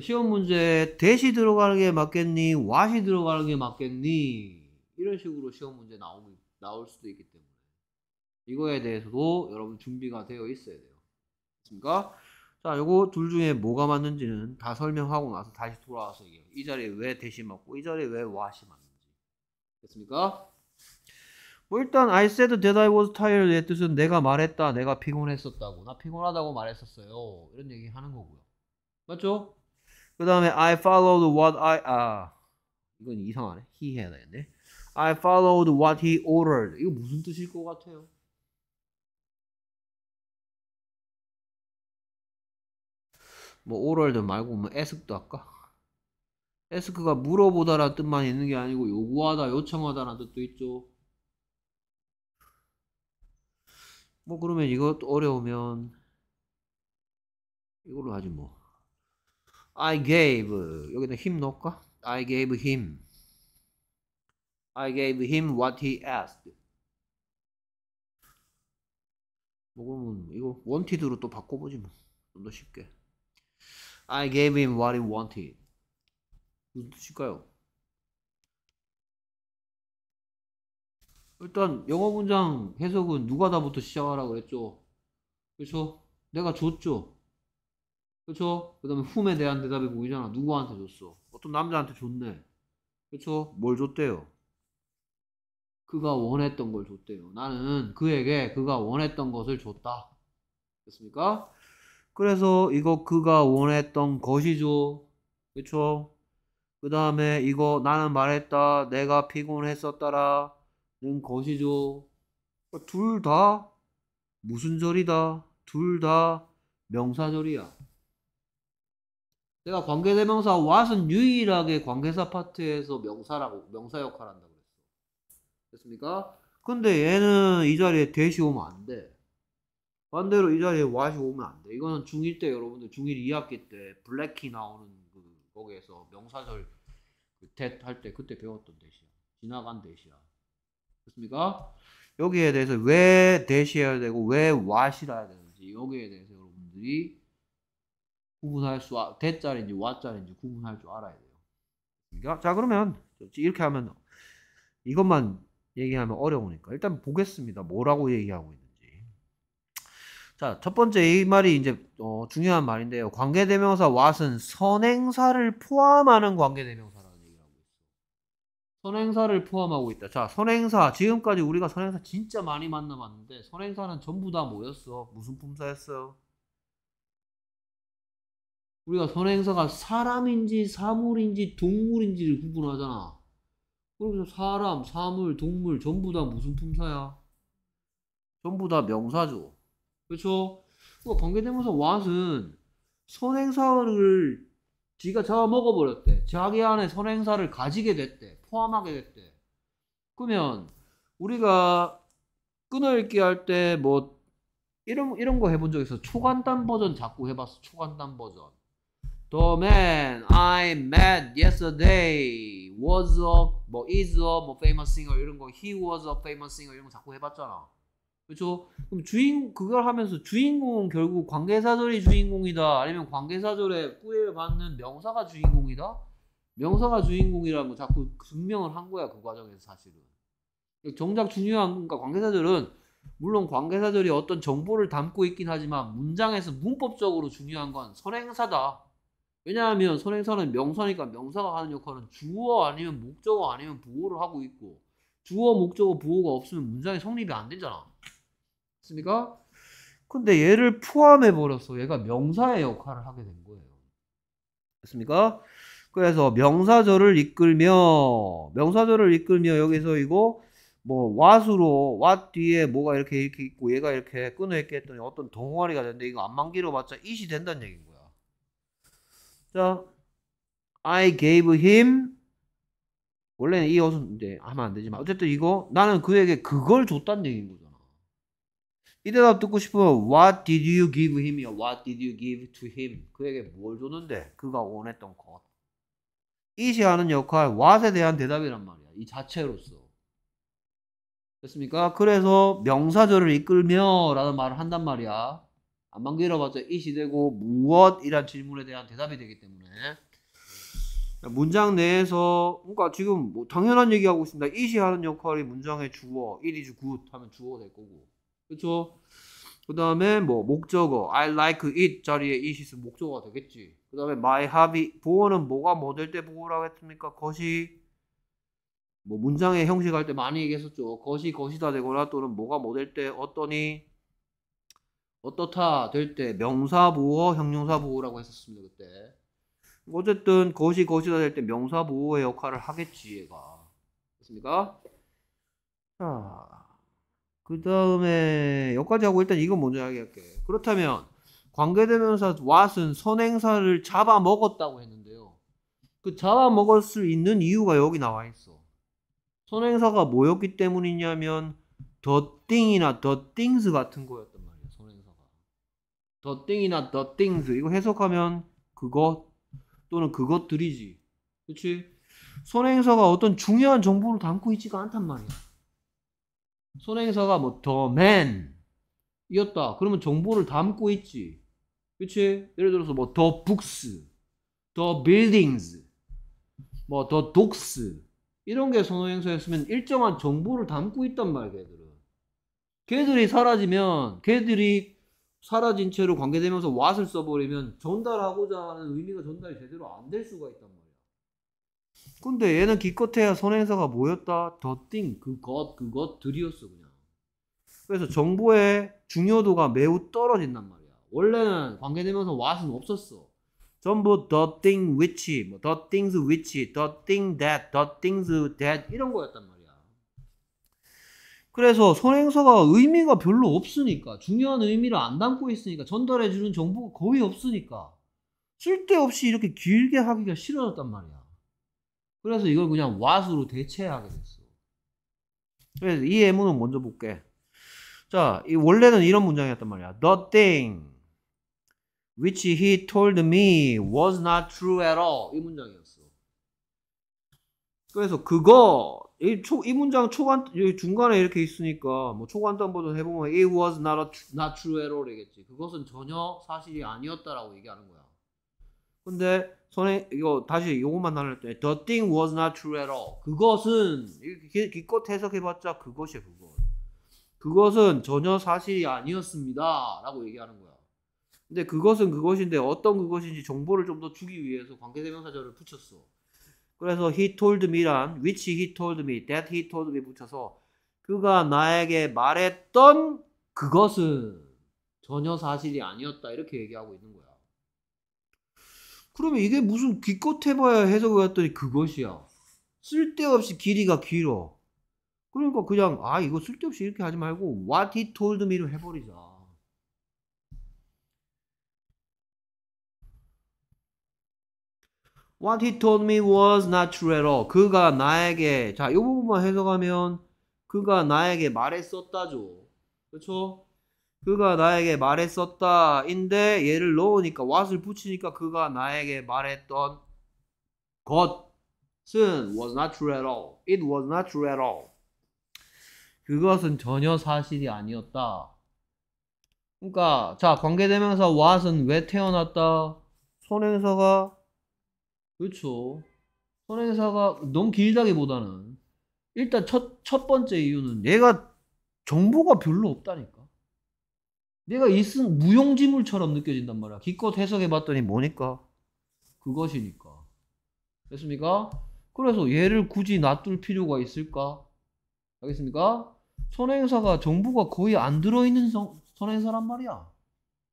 시험 문제에 대시 들어가는 게 맞겠니? 와시 들어가는 게 맞겠니? 이런 식으로 시험 문제 나오, 나올 수도 있기 때문에 이거에 대해서도 여러분 준비가 되어 있어야 돼요. 맞습니까? 자, 요거 둘 중에 뭐가 맞는지는 다 설명하고 나서 다시 돌아와서 얘기해요. 이 자리에 왜 대시 맞고 이 자리에 왜 와시 맞는지. 됐습니까? 뭐 일단 I said that I was tired 의 뜻은 내가 말했다. 내가 피곤했었다고. 나 피곤하다고 말했었어요. 이런 얘기 하는 거고요. 맞죠? 그 다음에 I followed what I 아 이건 이상하네. he 해야 되겠네. I followed what he ordered. 이거 무슨 뜻일 것 같아요? 뭐 오럴도 말고 뭐 에스크도 할까? 에스크가 물어보다라는 뜻만 있는 게 아니고 요구하다, 요청하다라는 뜻도 있죠. 뭐 그러면 이것 도 어려우면 이걸로 하지 뭐. I gave 여기다 힘 넣을까? I gave him. I gave him what he asked. 뭐 그러면 이거 wanted로 또 바꿔보지 뭐. 좀 더 쉽게. I gave him what he wanted. 무슨 뜻일까요? 일단 영어 문장 해석은 누가 다부터 시작하라고 그랬죠. 그렇죠? 내가 줬죠. 그렇죠? 그 다음에 훔에 대한 대답이 보이잖아. 누구한테 줬어? 어떤 남자한테 줬네. 그렇죠? 뭘 줬대요? 그가 원했던 걸 줬대요. 나는 그에게 그가 원했던 것을 줬다. 됐습니까? 그래서 이거 그가 원했던 것이죠. 그쵸? 그 다음에 이거 나는 말했다. 내가 피곤했었다라. 는 것이죠. 어, 둘다 무슨 절이다. 둘 다 명사절이야. 내가 관계대명사 what은 유일하게 관계사 파트에서 명사라고 명사 역할을 한다고 그랬어. 됐습니까? 근데 얘는 이 자리에 대시 오면 안 돼. 반대로 이 자리에 와시 오면 안 돼. 이거는 중1 때 여러분들 중1 2학기 때 블랙키 나오는 그 거기에서 명사절 그댓할 때 그때 배웠던 대시야. 지나간 대시야. 그렇습니까? 여기에 대해서 왜 대시해야 되고 왜 와시라야 되는지 여기에 대해서 여러분들이 구분할 수 대자리인지 와자리인지 구분할 줄 알아야 돼요. 그러니까 자 그러면 이렇게 하면 이것만 얘기하면 어려우니까 일단 보겠습니다. 뭐라고 얘기하고 있는. 지 자, 첫 번째 이 말이 이제 어, 중요한 말인데요. 관계대명사 what은 선행사를 포함하는 관계대명사라는 얘기를 하고 있어. 선행사를 포함하고 있다. 자, 선행사 지금까지 우리가 선행사 진짜 많이 만나봤는데 선행사는 전부 다 뭐였어? 무슨 품사였어요? 우리가 선행사가 사람인지 사물인지 동물인지를 구분하잖아. 그러면 사람, 사물, 동물 전부 다 무슨 품사야? 전부 다 명사죠. 그렇죠? 그러대명사 w 은 선행사를 지가 잡아먹어버렸대. 자기 안에 선행사를 가지게 됐대. 포함하게 됐대. 그러면 우리가 끊어읽기 할 때 뭐 이런 이런 거 해본 적 있어. 초간단 버전 자꾸 해봤어. 초간단 버전. The man I met yesterday was a 뭐 is a 뭐 famous singer 이런 거 he was a famous singer 이런 거 자꾸 해봤잖아. 그렇죠? 그럼 주인 그걸 하면서 주인공은 결국 관계사절이 주인공이다. 아니면 관계사절에 뿌리를 받는 명사가 주인공이다. 명사가 주인공이라는 자꾸 증명을 한 거야 그 과정에서 사실은. 정작 중요한 건가 그러니까 관계사절은 물론 관계사절이 어떤 정보를 담고 있긴 하지만 문장에서 문법적으로 중요한 건 선행사다. 왜냐하면 선행사는 명사니까 명사가 하는 역할은 주어 아니면 목적어 아니면 부호를 하고 있고 주어 목적어 부호가 없으면 문장이 성립이 안 되잖아. 맞습니까? 근데 얘를 포함해 버려서 얘가 명사의 역할을 하게 된 거예요. 맞습니까? 그래서 명사절을 이끌며 명사절을 이끌며 여기서 이거 뭐 왓으로 왓 뒤에 뭐가 이렇게 이렇게 있고 얘가 이렇게 끊어 있게 했더니 어떤 동아리가 되는데 이거 안만 길어봤자 이 된다는 얘기인 거야. 자, I gave him 원래는 이 옷은 이제 하면 안 되지만 어쨌든 이거 나는 그에게 그걸 줬다는 얘기인 거죠. 이대답 듣고 싶으면 What did you give him이요? What did you give to him? 그에게 뭘 줬는데? 그가 원했던 것. 이시 하는 역할, what에 대한 대답이란 말이야. 이 자체로서. 됐습니까? 그래서 명사절을 이끌며 라는 말을 한단 말이야. 안만 길어봤자 이시 되고 무엇이란 질문에 대한 대답이 되기 때문에 문장 내에서 그러니까 지금 뭐 당연한 얘기하고 있습니다. 이시 하는 역할이 문장의 주어, 일이 주굿 하면 주어가 될 거고 그쵸그 다음에 뭐 목적어 I like it 자리에 it i 목적어가 되겠지. 그 다음에 my hobby 보어는 뭐가 뭐 될 때 보어라고 했습니까? 것이 뭐 문장의 형식 할 때 많이 얘기했었죠. 것이 것이다 되거나 또는 뭐가 뭐 될 때 어떠니 어떻다 될 때 명사 보어 형용사 보어라고 했었습니다 그때. 어쨌든 것이 것이다 될 때 명사 보호의 역할을 하겠지 얘가. 됐습니까? 자. 그 다음에 여기까지 하고 일단 이건 먼저 이야기할게. 그렇다면 관계대명사 what은 선행사를 잡아먹었다고 했는데요. 그 잡아먹을 수 있는 이유가 여기 나와 있어. 선행사가 뭐였기 때문이냐면 the thing이나 the things 같은 거였단 말이야. 선행사가. the thing이나 the things 이거 해석하면 그것 또는 그것들이지. 그렇 선행사가 어떤 중요한 정보를 담고 있지가 않단 말이야. 선행사가 뭐 the man 이었다. 그러면 정보를 담고 있지. 그치? 예를 들어서 뭐 the books, the buildings, 뭐 the dogs 이런 게선행사였으면 일정한 정보를 담고 있단 말이야 걔들은. 걔들이 사라지면 걔들이 사라진 채로 관계되면서 what을 써버리면 전달하고자 하는 의미가 전달이 제대로 안 될 수가 있단 말이야. 근데 얘는 기껏해야 선행사가 뭐였다? 더띵 그것, 그것, 들이었어 그냥. 그래서 정보의 중요도가 매우 떨어진단 말이야. 원래는 관계되면서 what은 없었어. 전부 더띵 위치, h i n g which, 뭐, the t h i n t h a t the t h a t 이런 거였단 말이야. 그래서 선행사가 의미가 별로 없으니까 중요한 의미를 안 담고 있으니까 전달해주는 정보가 거의 없으니까 쓸데없이 이렇게 길게 하기가 싫어졌단 말이야. 그래서 이걸 그냥 what으로 대체하게 됐어. 그래서 이 예문은 먼저 볼게. 자, 이 원래는 이런 문장이었단 말이야. The thing which he told me was not true at all. 이 문장이었어. 그래서 그거 이, 초, 이 문장 초반 여기 중간에 이렇게 있으니까 뭐 초간단 보도 해보면 it was not a, not true at all 이겠지. 그것은 전혀 사실이 아니었다라고 얘기하는 거야. 근데 손에 이거 다시 이것만 나눌 때 The thing was not true at all. 그것은 기껏 해석해봤자 그것이야 그것. 그것은 전혀 사실이 아니었습니다라고 얘기하는 거야. 근데 그것은 그것인데 어떤 그것인지 정보를 좀 더 주기 위해서 관계대명사절을 붙였어. 그래서 he told me란 which he told me, that he told me 붙여서 그가 나에게 말했던 그것은 전혀 사실이 아니었다 이렇게 얘기하고 있는 거야. 그러면 이게 무슨 기껏 해봐야 해석을 했더니 그것이야. 쓸데없이 길이가 길어. 그러니까 그냥 아 이거 쓸데없이 이렇게 하지 말고 what he told me를 해버리자. What he told me was not true at all. 그가 나에게 자이 부분만 해석하면 그가 나에게 말했었다죠. 그렇죠? 그가 나에게 말했었다. 인데 얘를 넣으니까 what을 붙이니까 그가 나에게 말했던 것은 was not true at all. It was not true at all. 그것은 전혀 사실이 아니었다. 그러니까 자 관계대명사 what은 왜 태어났다? 선행사가 그렇죠. 선행사가 너무 길다기보다는 일단 첫, 첫 번째 이유는 얘가 정보가 별로 없다니까. 내가 이쓴 무용지물처럼 느껴진단 말이야. 기껏 해석해봤더니 뭐니까? 그것이니까. 됐습니까? 그래서 얘를 굳이 놔둘 필요가 있을까? 알겠습니까? 선행사가 정부가 거의 안 들어있는 선행사란 말이야.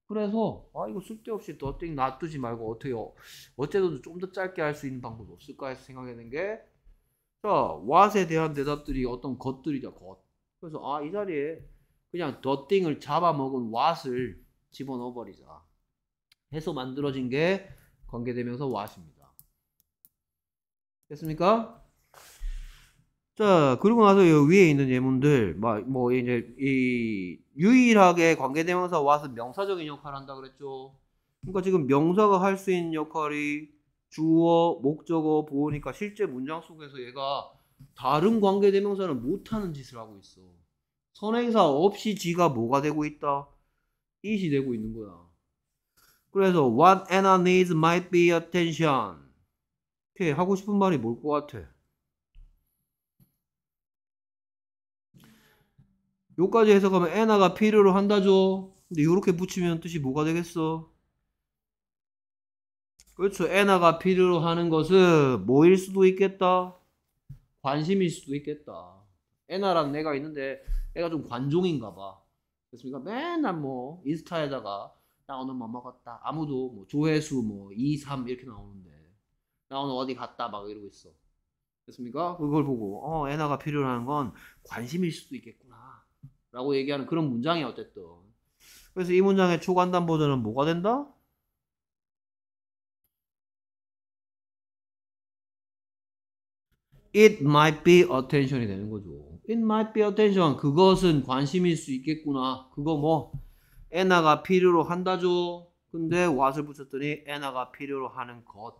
그래서 아 이거 쓸데없이 더띵 놔두지 말고 어떻게 어쨌든 좀 더 짧게 할 수 있는 방법이 없을까 해서 생각하는 게 자, 왓에 대한 대답들이 어떤 것들이자 것. 그래서 아 이 자리에 그냥 더띵을 잡아먹은 왓을 집어넣어 버리자. 해서 만들어진 게 관계대명사 왓입니다. 됐습니까? 자, 그리고 나서 여 위에 있는 예문들, 막, 뭐, 이제, 이, 유일하게 관계대명사 와서 명사적인 역할을 한다 그랬죠. 그러니까 지금 명사가 할 수 있는 역할이 주어, 목적어, 보호니까 실제 문장 속에서 얘가 다른 관계대명사는 못하는 짓을 하고 있어. 선행사 없이 지가 뭐가 되고 있다? it이 되고 있는 거야. 그래서 what Anna needs might be attention. 이렇게 하고 싶은 말이 뭘 것 같아? 요까지 해석하면 Anna가 필요로 한다죠. 근데 요렇게 붙이면 뜻이 뭐가 되겠어? 그렇죠. 애나가 필요로 하는 것은 뭐일 수도 있겠다. 관심일 수도 있겠다. 애나란 내가 있는데 애가 좀 관종인가 봐. 그래서 니가 맨날 뭐 인스타에다가 나 오늘 뭐 먹었다. 아무도 뭐 조회수 뭐 2, 3 이렇게 나오는데 나 오늘 어디 갔다 막 이러고 있어. 됐습니까? 그걸 보고 어 애나가 필요한 건 관심일 수도 있겠구나 라고 얘기하는 그런 문장이 어쨌든 그래서 이 문장의 초간단 버전은 뭐가 된다? It might be attention이 되는 거죠. It might be attention. 그것은 관심일 수 있겠구나. 그거 뭐 에나가 필요로 한다죠. 근데 what을 붙였더니 에나가 필요로 하는 것.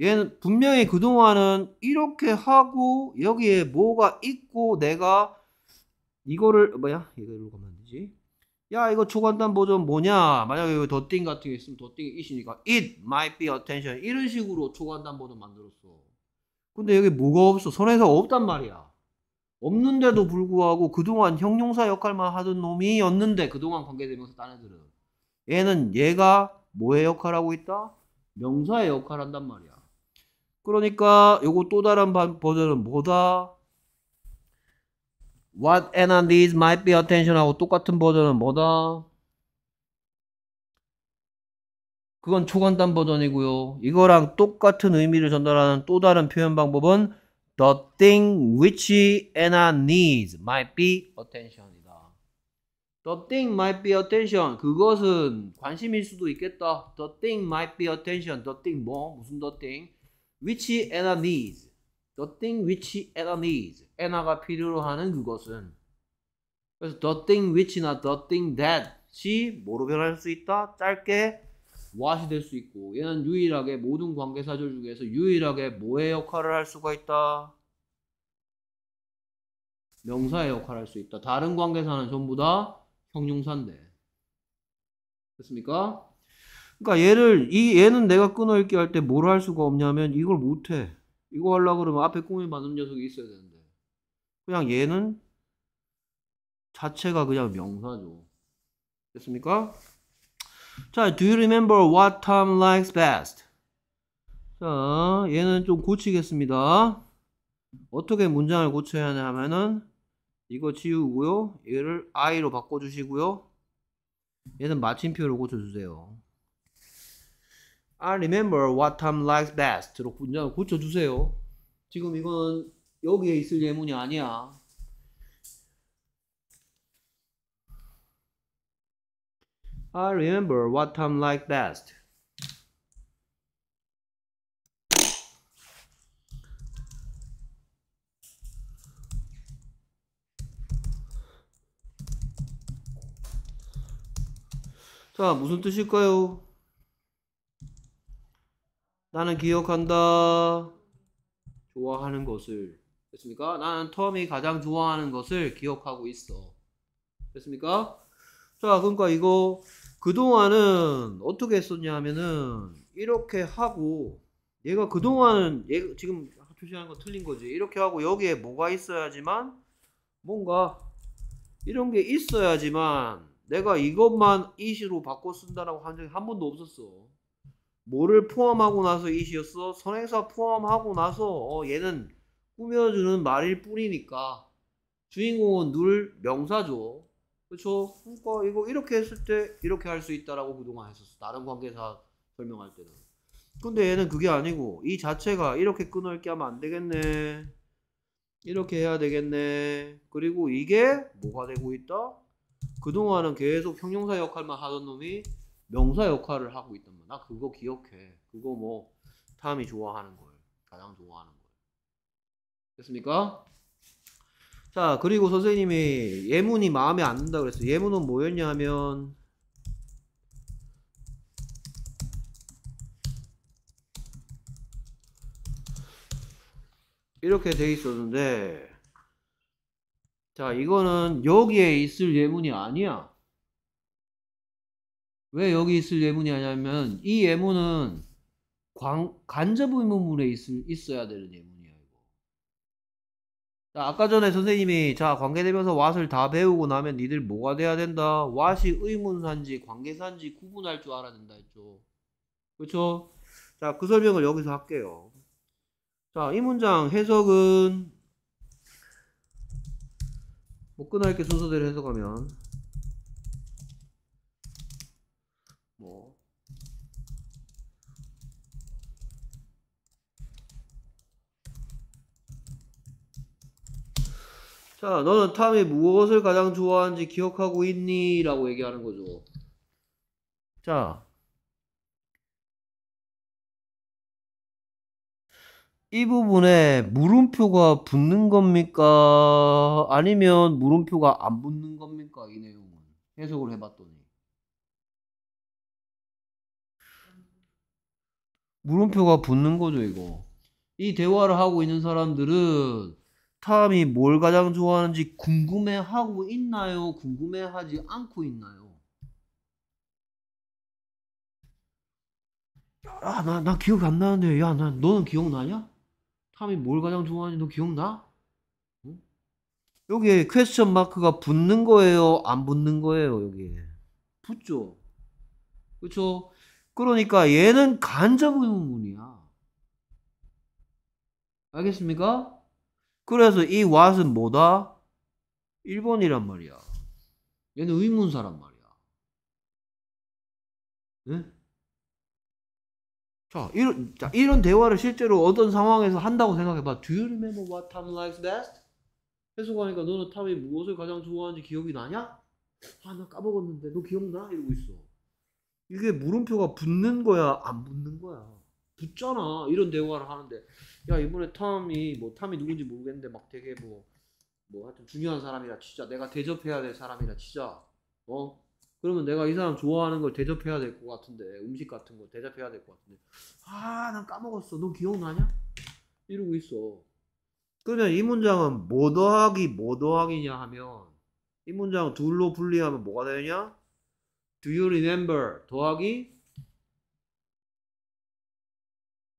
얘는 분명히 그동안은 이렇게 하고 여기에 뭐가 있고 내가 이거를 뭐야? 이걸로 가면 되지. 야 이거 초간단 버전 뭐냐? 만약에 여기 더띵 같은 게 있으면 더띵이 있으니까 it might be attention 이런 식으로 초간단 버전 만들었어. 근데 여기 뭐가 없어? 선에서 없단 말이야. 없는데도 불구하고 그동안 형용사 역할만 하던 놈이었는데 그동안 관계되면서딴 애들은 얘는 얘가 뭐의 역할하고 있다? 명사의 역할한단 말이야. 그러니까 요거 또 다른 버전은 뭐다? What and on these might be attention하고 똑같은 버전은 뭐다? 그건 초간단 버전이고요. 이거랑 똑같은 의미를 전달하는 또 다른 표현 방법은 The thing which Anna needs might be attention이다. The thing might be attention. 그것은 관심일 수도 있겠다. The thing might be attention. The thing 뭐? 무슨 the thing? Which Anna needs. The thing which Anna needs. Anna가 필요로 하는 그것은. 그래서 the thing which나 the thing that이 뭐로 변할 수 있다? 짧게 무엇이 될수 있고 얘는 유일하게 모든 관계사절 중에서 유일하게 뭐의 역할을 할 수가 있다? 명사의 역할을 할 수 있다. 다른 관계사는 전부 다 형용사인데. 됐습니까? 그러니까 얘를 이 얘는 내가 끊어 읽기 할때 뭘 할 수가 없냐면 이걸 못 해. 이거 하려고 그러면 앞에 꿈이 맞는 녀석이 있어야 되는데. 그냥 얘는 자체가 그냥 명사죠. 됐습니까? 자, do you remember what Tom likes best? 자, 얘는 좀 고치겠습니다. 어떻게 문장을 고쳐야 하냐 하면은 이거 지우고요. 얘를 I로 바꿔주시고요. 얘는 마침표로 고쳐주세요. I remember what Tom likes best로 문장을 고쳐주세요. 지금 이건 여기에 있을 예문이 아니야. I remember what t i m e l i k e best. 자, 무슨 뜻일까요? 나는 기억한다. 좋아하는 것을. 됐습니까? 나는 톰이 가장 좋아하는 것을 기억하고 있어. 됐습니까? 자, 그러니까 이거 그동안은 어떻게 했었냐 하면은 이렇게 하고 얘가 그동안은 얘 지금 표시하는 거 틀린 거지 이렇게 하고 여기에 뭐가 있어야지만 뭔가 이런 게 있어야지만 내가 이것만 이시로 바꿔 쓴다라고 한 적이 한 번도 없었어 뭐를 포함하고 나서 이시였어 선행사 포함하고 나서 어 얘는 꾸며주는 말일 뿐이니까 주인공은 늘 명사죠 그렇죠? 그러니까 이거 이렇게 했을 때 이렇게 할 수 있다라고 그동안 했었어. 다른 관계사 설명할 때는. 근데 얘는 그게 아니고 이 자체가 이렇게 끊을게 하면 안 되겠네. 이렇게 해야 되겠네. 그리고 이게 뭐가 되고 있다? 그동안은 계속 형용사 역할만 하던 놈이 명사 역할을 하고 있단 말이야. 나 그거 기억해. 그거 뭐 탐이 좋아하는 걸. 가장 좋아하는 걸. 됐습니까? 자, 그리고 선생님이 예문이 마음에 안 든다 그랬어. 예문은 뭐였냐 면 이렇게 돼 있었는데 자, 이거는 여기에 있을 예문이 아니야. 왜 여기 있을 예문이 아니냐면 이 예문은 관, 간접 의문문에 있을, 있어야 되는 예문. 자, 아까 전에 선생님이 자 관계대명사 what을 다 배우고 나면 니들 뭐가 돼야 된다. what이 의문사인지 관계사인지 구분할 줄 알아야 된다 했죠. 그렇죠? 자, 그 설명을 여기서 할게요. 자, 이 문장 해석은 뭐끊어야할게 순서대로 해석하면 자, 그러니까 너는 탐이 무엇을 가장 좋아하는지 기억하고 있니? 라고 얘기하는 거죠. 자. 이 부분에 물음표가 붙는 겁니까? 아니면 물음표가 안 붙는 겁니까? 이 내용은. 해석을 해봤더니. 물음표가 붙는 거죠, 이거. 이 대화를 하고 있는 사람들은 사람이 뭘 가장 좋아하는지 궁금해하고 있나요? 궁금해하지 않고 있나요? 야, 나, 나 기억이 안 나는데, 야, 나, 너는 기억나냐? 탐이 뭘 가장 좋아하는지 너 기억나? 응? 여기에 퀘스천 마크가 붙는 거예요? 안 붙는 거예요, 여기에? 붙죠. 그렇죠 그러니까 얘는 간접 의문문이야. 알겠습니까? 그래서 이왓은 뭐다? 1번이란 말이야. 얘는 의문사란 말이야. 네? 자, 이런, 자, 이런 대화를 실제로 어떤 상황에서 한다고 생각해봐. Do you remember what Tom likes best? 해석하니까 너는 탐이 무엇을 가장 좋아하는지 기억이 나냐? 아, 나 까먹었는데 너 기억나? 이러고 있어. 이게 물음표가 붙는 거야, 안 붙는 거야. 붙잖아. 이런 대화를 하는데. 야 이번에 탐이 뭐 탐이 누군지 모르겠는데 막 되게 뭐뭐 뭐 하여튼 중요한 사람이라 치자 내가 대접해야 될 사람이라 치자 어 그러면 내가 이 사람 좋아하는 걸 대접해야 될 것 같은데 음식 같은 거 대접해야 될 것 같은데 아 난 까먹었어 너 기억나냐 이러고 있어 그러면 이 문장은 뭐 더하기 뭐 더하기냐 하면 이 문장은 둘로 분리하면 뭐가 되냐 Do you remember 더하기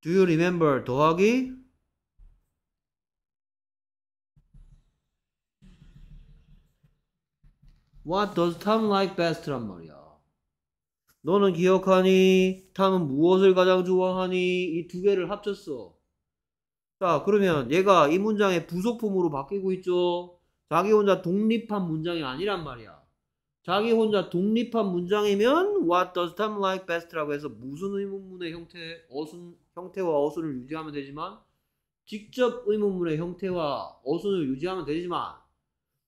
Do you remember 더하기 What does Tom like best란 말이야. 너는 기억하니? 탐은 무엇을 가장 좋아하니? 이 두 개를 합쳤어. 자, 그러면 얘가 이 문장의 부속품으로 바뀌고 있죠? 자기 혼자 독립한 문장이 아니란 말이야. 자기 혼자 독립한 문장이면 What does Tom like best라고 해서 무슨 의문문의 형태, 어순, 형태와 어순을 유지하면 되지만 직접 의문문의 형태와 어순을 유지하면 되지만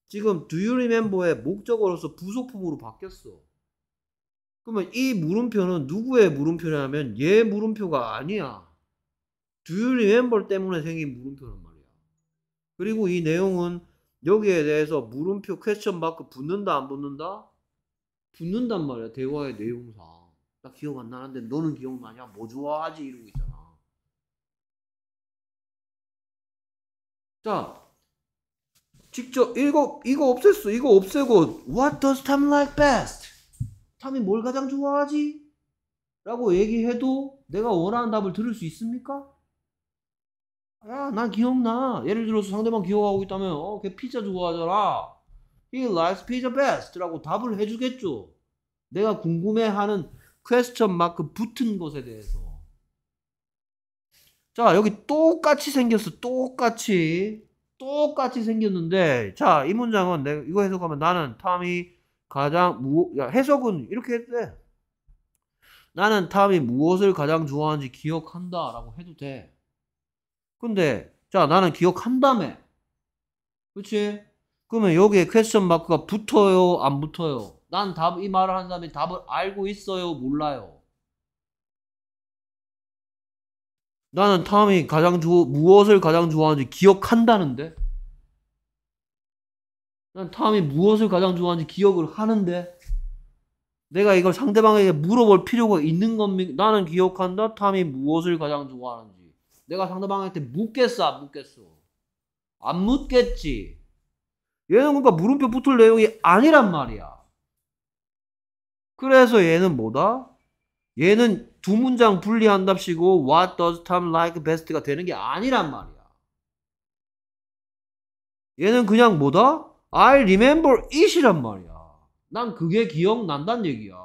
지금 do you remember의 목적으로서 부속품으로 바뀌었어. 그러면 이 물음표는 누구의 물음표냐면 얘 물음표가 아니야. do you remember 때문에 생긴 물음표란 말이야. 그리고 이 내용은 여기에 대해서 물음표 퀘스천 마크 붙는다 안 붙는다? 붙는단 말이야 대화의 내용상 나 기억 안 나는데 너는 기억나냐? 뭐 좋아하지? 이러고 있잖아 자 직접 이거 이거 없앴어 이거 없애고 What does Tom like best? 탐이 뭘 가장 좋아하지? 라고 얘기해도 내가 원하는 답을 들을 수 있습니까? 야, 난 기억나. 예를 들어서 상대방 기억하고 있다면, 어, 걔 피자 좋아하잖아. He likes pizza best. 라고 답을 해주겠죠. 내가 궁금해하는 퀘스천 마크 붙은 것에 대해서. 자, 여기 똑같이 생겼어. 똑같이. 똑같이 생겼는데 자이 문장은 내가 이거 해석하면 나는 탐이 가장 무 야, 해석은 이렇게 해도 돼 나는 탐이 무엇을 가장 좋아하는지 기억한다 라고 해도 돼 근데 자 나는 기억한다며 그치 그러면 여기에 퀘스천 마크가 붙어요 안 붙어요 난답이 말을 한 사람이 답을 알고 있어요 몰라요 나는 탐이 가장 좋 무엇을 가장 좋아하는지 기억한다는데. 난 탐이 무엇을 가장 좋아하는지 기억을 하는데. 내가 이걸 상대방에게 물어볼 필요가 있는 겁니까? 나는 기억한다. 탐이 무엇을 가장 좋아하는지. 내가 상대방한테 묻겠어, 안 묻겠어? 안 묻겠지. 얘는 그러니까 물음표 붙을 내용이 아니란 말이야. 그래서 얘는 뭐다? 얘는 두 문장 분리한답시고 What does t i m e like best가 되는 게 아니란 말이야. 얘는 그냥 뭐다? I remember it이란 말이야. 난 그게 기억난단 얘기야.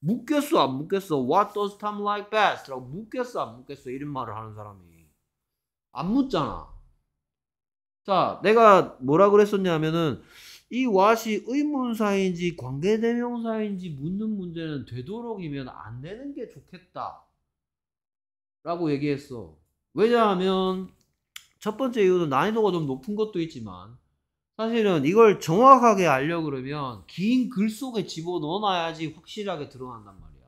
묻겠어 안 묻겠어? What does t i m e like best? 라고 묻겠어 안 묻겠어? 이런 말을 하는 사람이. 안 묻잖아. 자, 내가 뭐라 그랬었냐면은 이 what이 의문사인지 관계대명사인지 묻는 문제는 되도록이면 안 되는 게 좋겠다. 라고 얘기했어. 왜냐하면 첫 번째 이유는 난이도가 좀 높은 것도 있지만 사실은 이걸 정확하게 알려 그러면 긴 글 속에 집어넣어놔야지 확실하게 드러난단 말이야.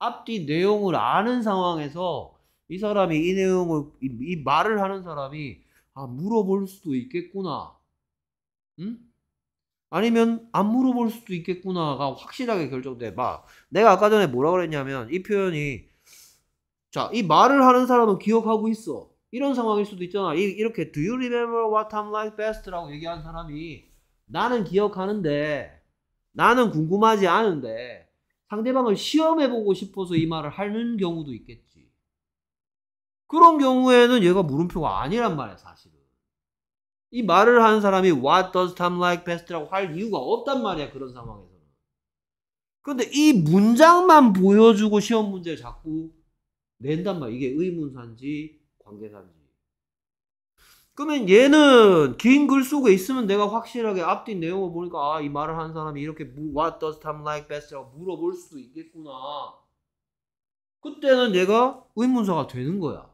앞뒤 내용을 아는 상황에서 이 사람이 이 내용을 이, 이 말을 하는 사람이 아 물어볼 수도 있겠구나. 응? 아니면 안 물어볼 수도 있겠구나가 확실하게 결정돼. 막 내가 아까 전에 뭐라 그랬냐면 이 표현이 자, 이 말을 하는 사람은 기억하고 있어. 이런 상황일 수도 있잖아. 이, 이렇게 do you remember what I'm like best라고 얘기한 사람이 나는 기억하는데 나는 궁금하지 않은데 상대방을 시험해 보고 싶어서 이 말을 하는 경우도 있겠지. 그런 경우에는 얘가 물음표가 아니란 말이야, 사실. 이 말을 하는 사람이 what does t i m e like best라고 할 이유가 없단 말이야 그런 상황에서는. 그런데 이 문장만 보여주고 시험 문제를 자꾸 낸단 말이야 이게 의문사인지 관계사인지. 그러면 얘는 긴 글 속에 있으면 내가 확실하게 앞뒤 내용을 보니까 아 이 말을 하는 사람이 이렇게 what does t i m e like best라고 물어볼 수도 있겠구나. 그때는 얘가 의문사가 되는 거야.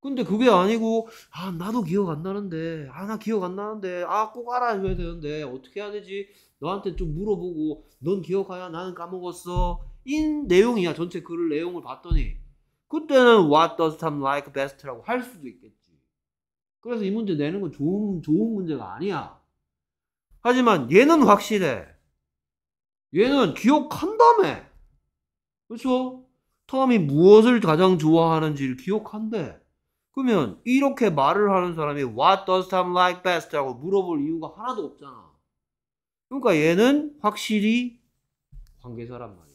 근데 그게 아니고 아 나도 기억 안 나는데 아 나 기억 안 나는데 아 꼭 알아줘야 되는데 어떻게 해야 되지 너한테 좀 물어보고 넌기억하냐 나는 까먹었어 인 내용이야 전체 글을 그 내용을 봤더니 그때는 what does time like best라고 할 수도 있겠지 그래서 이 문제 내는 건 좋은 좋은 문제가 아니야 하지만 얘는 확실해 얘는 기억한다매 그렇죠? 톰이 무엇을 가장 좋아하는지를 기억한대 그러면 이렇게 말을 하는 사람이 What does t i m e like best? 라고 물어볼 이유가 하나도 없잖아. 그러니까 얘는 확실히 관계사란 말이야.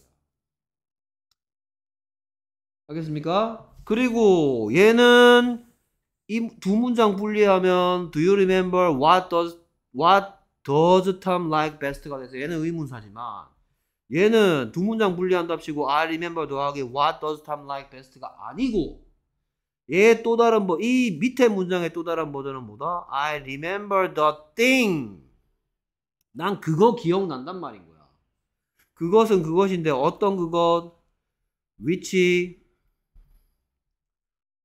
알겠습니까? 그리고 얘는 이 두 문장 분리하면 Do you remember what does what does Tom like best가 돼서 얘는 의문사지만 얘는 두 문장 분리한답시고 I remember 더하기 what does t i m e like best가 아니고 얘또 다른 버, 이 밑에 문장의 또 다른 버전은 뭐다? I remember the thing. 난 그거 기억난단 말인 거야. 그것은 그것인데 어떤 그것? Which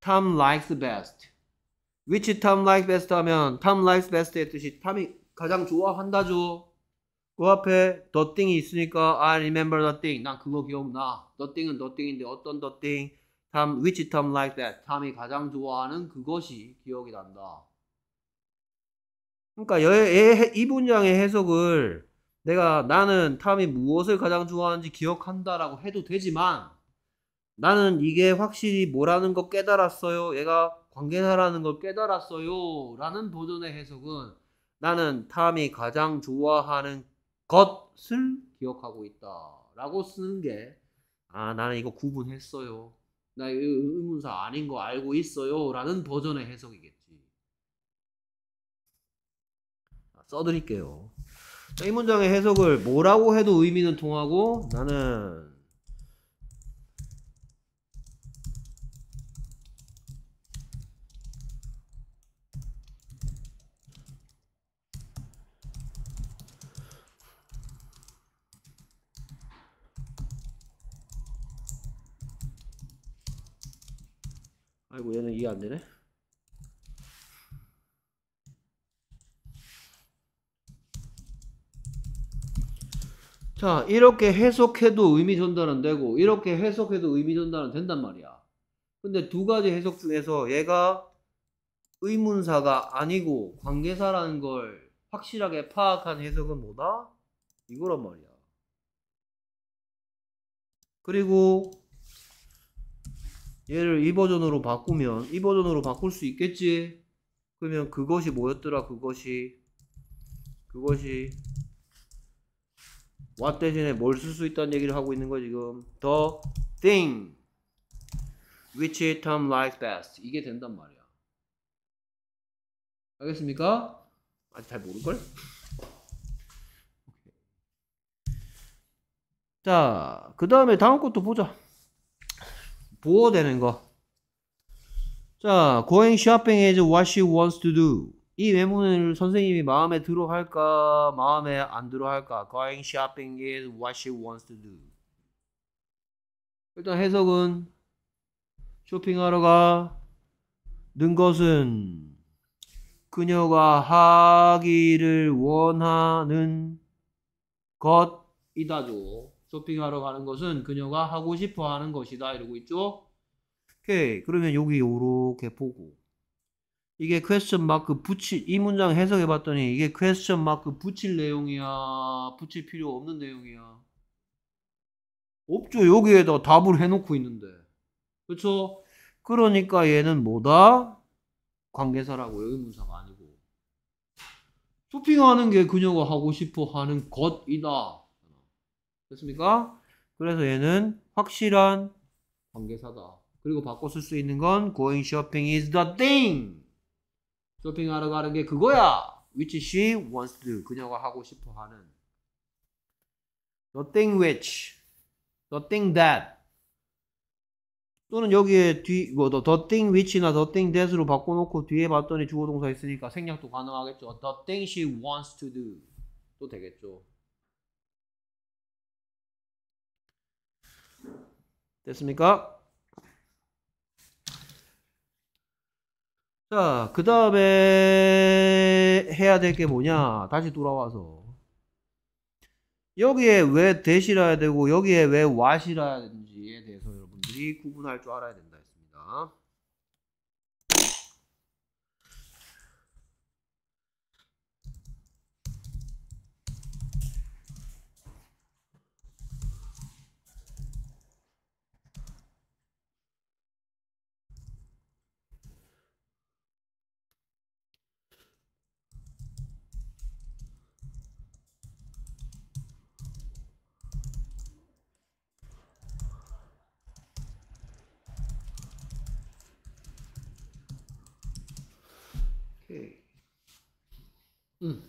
Tom likes best. Which Tom likes best 하면 Tom likes best의 뜻이 t o m 이 가장 좋아한다죠. 그 앞에 the thing이 있으니까 I remember the thing. 난 그거 기억나. the thing은 the thing인데 어떤 the thing? Tom, which Tom like that? Tom이 가장 좋아하는 그것이 기억이 난다. 그러니까 여, 이 문장의 해석을 내가 나는 탐이 무엇을 가장 좋아하는지 기억한다라고 해도 되지만 나는 이게 확실히 뭐라는 거 깨달았어요. 얘가 관계사라는 걸 깨달았어요. 라는 버전의 해석은 나는 탐이 가장 좋아하는 것을 기억하고 있다. 라고 쓰는 게 아, 나는 이거 구분했어요. 나 의문사 아닌 거 알고 있어요. 라는 버전의 해석이겠지. 써드릴게요. 이 문장의 해석을 뭐라고 해도 의미는 통하고 나는 안 되네. 자, 이렇게 해석해도 의미 전달은 되고, 이렇게 해석해도 의미 전달은 된단 말이야. 근데 두 가지 해석 중에서 얘가 의문사가 아니고 관계사라는 걸 확실하게 파악한 해석은 뭐다? 이거란 말이야. 그리고 얘를 이 버전으로 바꾸면 이 버전으로 바꿀 수 있겠지 그러면 그것이 뭐였더라 그것이 그것이 what 대신에 뭘 쓸 수 있다는 얘기를 하고 있는 거야 지금 the thing which Tom likes best 이게 된단 말이야 알겠습니까? 아직 잘 모를걸? 자, 그 다음에 다음 것도 보자. 보호되는 거. 자, going shopping is what she wants to do. 이 외문을 선생님이 마음에 들어 할까, 마음에 안 들어 할까? going shopping is what she wants to do. 일단 해석은 쇼핑하러 가. 는 것은 그녀가 하기를 원하는 것이다죠. 쇼핑하러 가는 것은 그녀가 하고 싶어 하는 것이다. 이러고 있죠? 오케이. 그러면 여기 요렇게 보고. 이게 퀘스천 마크 붙일, 이 문장 해석해 봤더니 이게 퀘스천 마크 붙일 내용이야. 붙일 필요 없는 내용이야. 없죠. 여기에다 답을 해놓고 있는데. 그렇죠 그러니까 얘는 뭐다? 관계사라고. 여기 문사가 아니고. 쇼핑하는 게 그녀가 하고 싶어 하는 것이다. 그렇습니까? 그래서 얘는 확실한 관계사다. 그리고 바꿔 쓸 수 있는 건 going shopping is the thing. 쇼핑하러 가는 게 그거야. which she wants to do. 그녀가 하고 싶어 하는. the thing which, the thing that. 또는 여기에 뒤, 뭐, the thing which나 the thing that으로 바꿔놓고 뒤에 봤더니 주어동사 있으니까 생략도 가능하겠죠. the thing she wants to do. 또 되겠죠. 됐습니까? 자, 그 다음에 해야 될 게 뭐냐? 다시 돌아와서. 여기에 왜 대시라야 되고, 여기에 왜 와시라야 되는지에 대해서 여러분들이 구분할 줄 알아야 된다 했습니다. 음.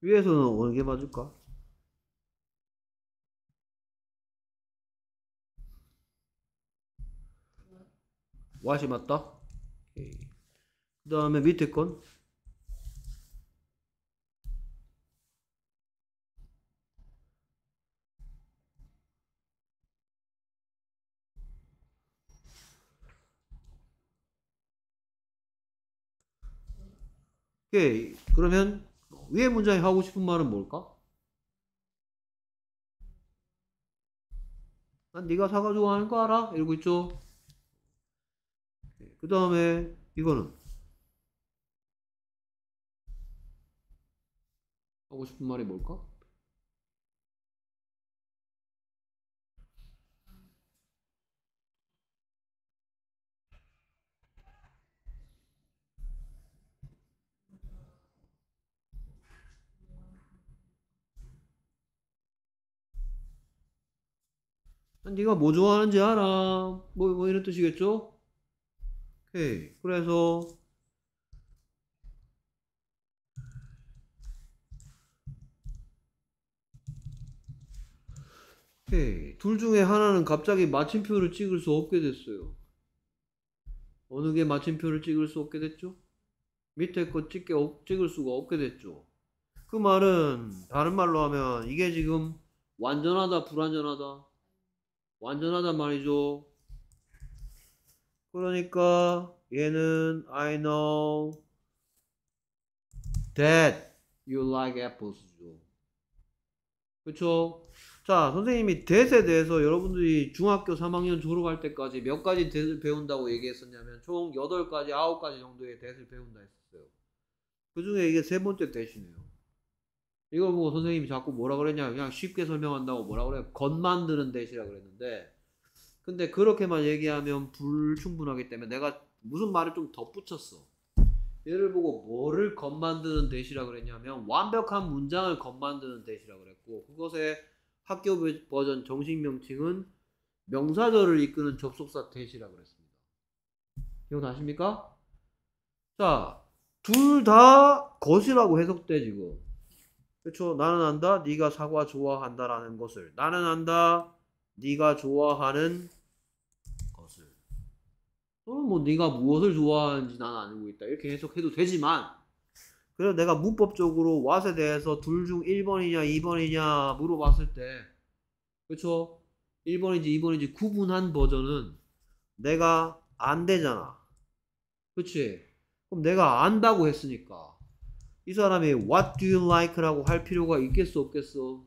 위에서는 어느 게 맞을까? 와시 맞다? 그 다음에 밑에 건? 오 예, 그러면 위에 문장에 하고 싶은 말은 뭘까? 난 네가 사과 좋아하는 거 알아? 이러고 있죠. 예, 그 다음에 이거는 하고 싶은 말이 뭘까? 네가 뭐 좋아하는지 알아. 뭐, 뭐 이런 뜻이겠죠? 오케이. 그래서 오케이. 둘 중에 하나는 갑자기 마침표를 찍을 수 없게 됐어요. 어느 게 마침표를 찍을 수 없게 됐죠? 밑에 거 찍게 찍을 수가 없게 됐죠. 그 말은 다른 말로 하면 이게 지금 완전하다 불완전하다 완전하단 말이죠. 그러니까 얘는 I know that you like apples죠. 그쵸? 자, 선생님이 that에 대해서 여러분들이 중학교 3학년 졸업할 때까지 몇 가지 that을 배운다고 얘기했었냐면 총 8가지, 9가지 정도의 that을 배운다 했었어요. 그 중에 이게 세 번째 that이네요. 이걸 보고 선생님이 자꾸 뭐라 그랬냐 그냥 쉽게 설명한다고 뭐라 그래 겉 만드는 대시라 그랬는데 근데 그렇게만 얘기하면 불충분하기 때문에 내가 무슨 말을 좀 덧붙였어 얘를 보고 뭐를 겉 만드는 대시라 그랬냐면 완벽한 문장을 겉 만드는 대시라 그랬고 그것의 학교 버전 정식 명칭은 명사절을 이끄는 접속사 대시라 그랬습니다 기억나십니까? 자 둘 다 것이라고 해석돼 지금 그렇죠. 나는 안다. 네가 사과 좋아한다라는 것을. 나는 안다. 네가 좋아하는 것을. 또는 뭐 네가 무엇을 좋아하는지 나는 알고 있다. 이렇게 해석해도 되지만 그래서 내가 문법적으로 what에 대해서 둘 중 1번이냐 2번이냐 물어봤을 때 그렇죠. 1번인지 2번인지 구분한 버전은 내가 안 되잖아. 그렇지? 그럼 내가 안다고 했으니까 이 사람이 what do you like라고 할 필요가 있겠어 없겠어?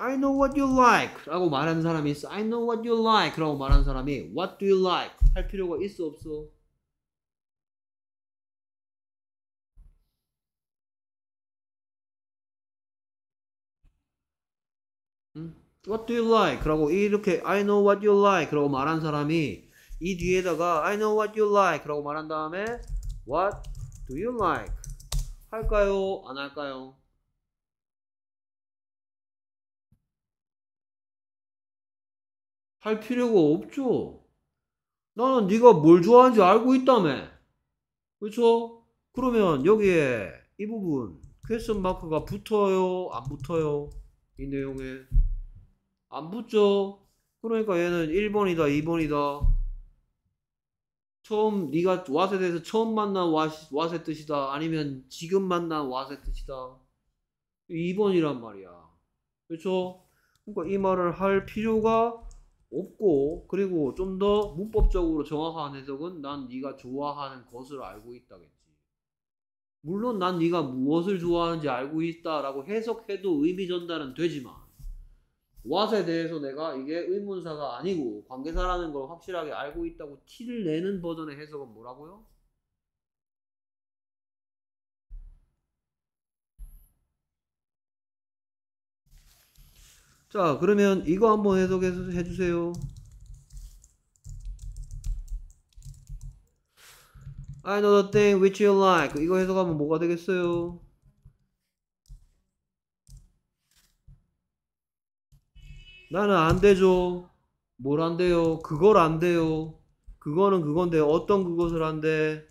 I know what you like 라고 말하는 사람이 있어 I know what you like 라고 말하는 사람이 what do you like 할 필요가 있어 없어? What do you like? 라고 이렇게 I know what you like 라고 말한 사람이 이 뒤에다가 I know what you like 라고 말한 다음에 What do you like? 할까요? 안 할까요? 할 필요가 없죠. 나는 네가 뭘 좋아하는지 알고 있다며. 그렇죠? 그러면 여기에 이 부분 퀘스천 마크가 붙어요? 안 붙어요? 이 내용에 안 붙죠. 그러니까 얘는 1번이다, 2번이다. 처음 네가 왓에 대해서 처음 만난 왓, 왓 뜻이다. 아니면 지금 만난 왓의 뜻이다. 2번이란 말이야. 그렇죠? 그러니까 이 말을 할 필요가 없고 그리고 좀 더 문법적으로 정확한 해석은 난 네가 좋아하는 것을 알고 있다겠지. 물론 난 네가 무엇을 좋아하는지 알고 있다라고 해석해도 의미 전달은 되지만 왓에 대해서 내가 이게 의문사가 아니고 관계사라는 걸 확실하게 알고 있다고 티를 내는 버전의 해석은 뭐라고요? 자 그러면 이거 한번 해석해서 해주세요 I know the thing which you like 이거 해석하면 뭐가 되겠어요? 나는 안 되죠. 뭘 안 돼요? 그걸 안 돼요. 그거는 그건데 어떤 그것을 안 돼?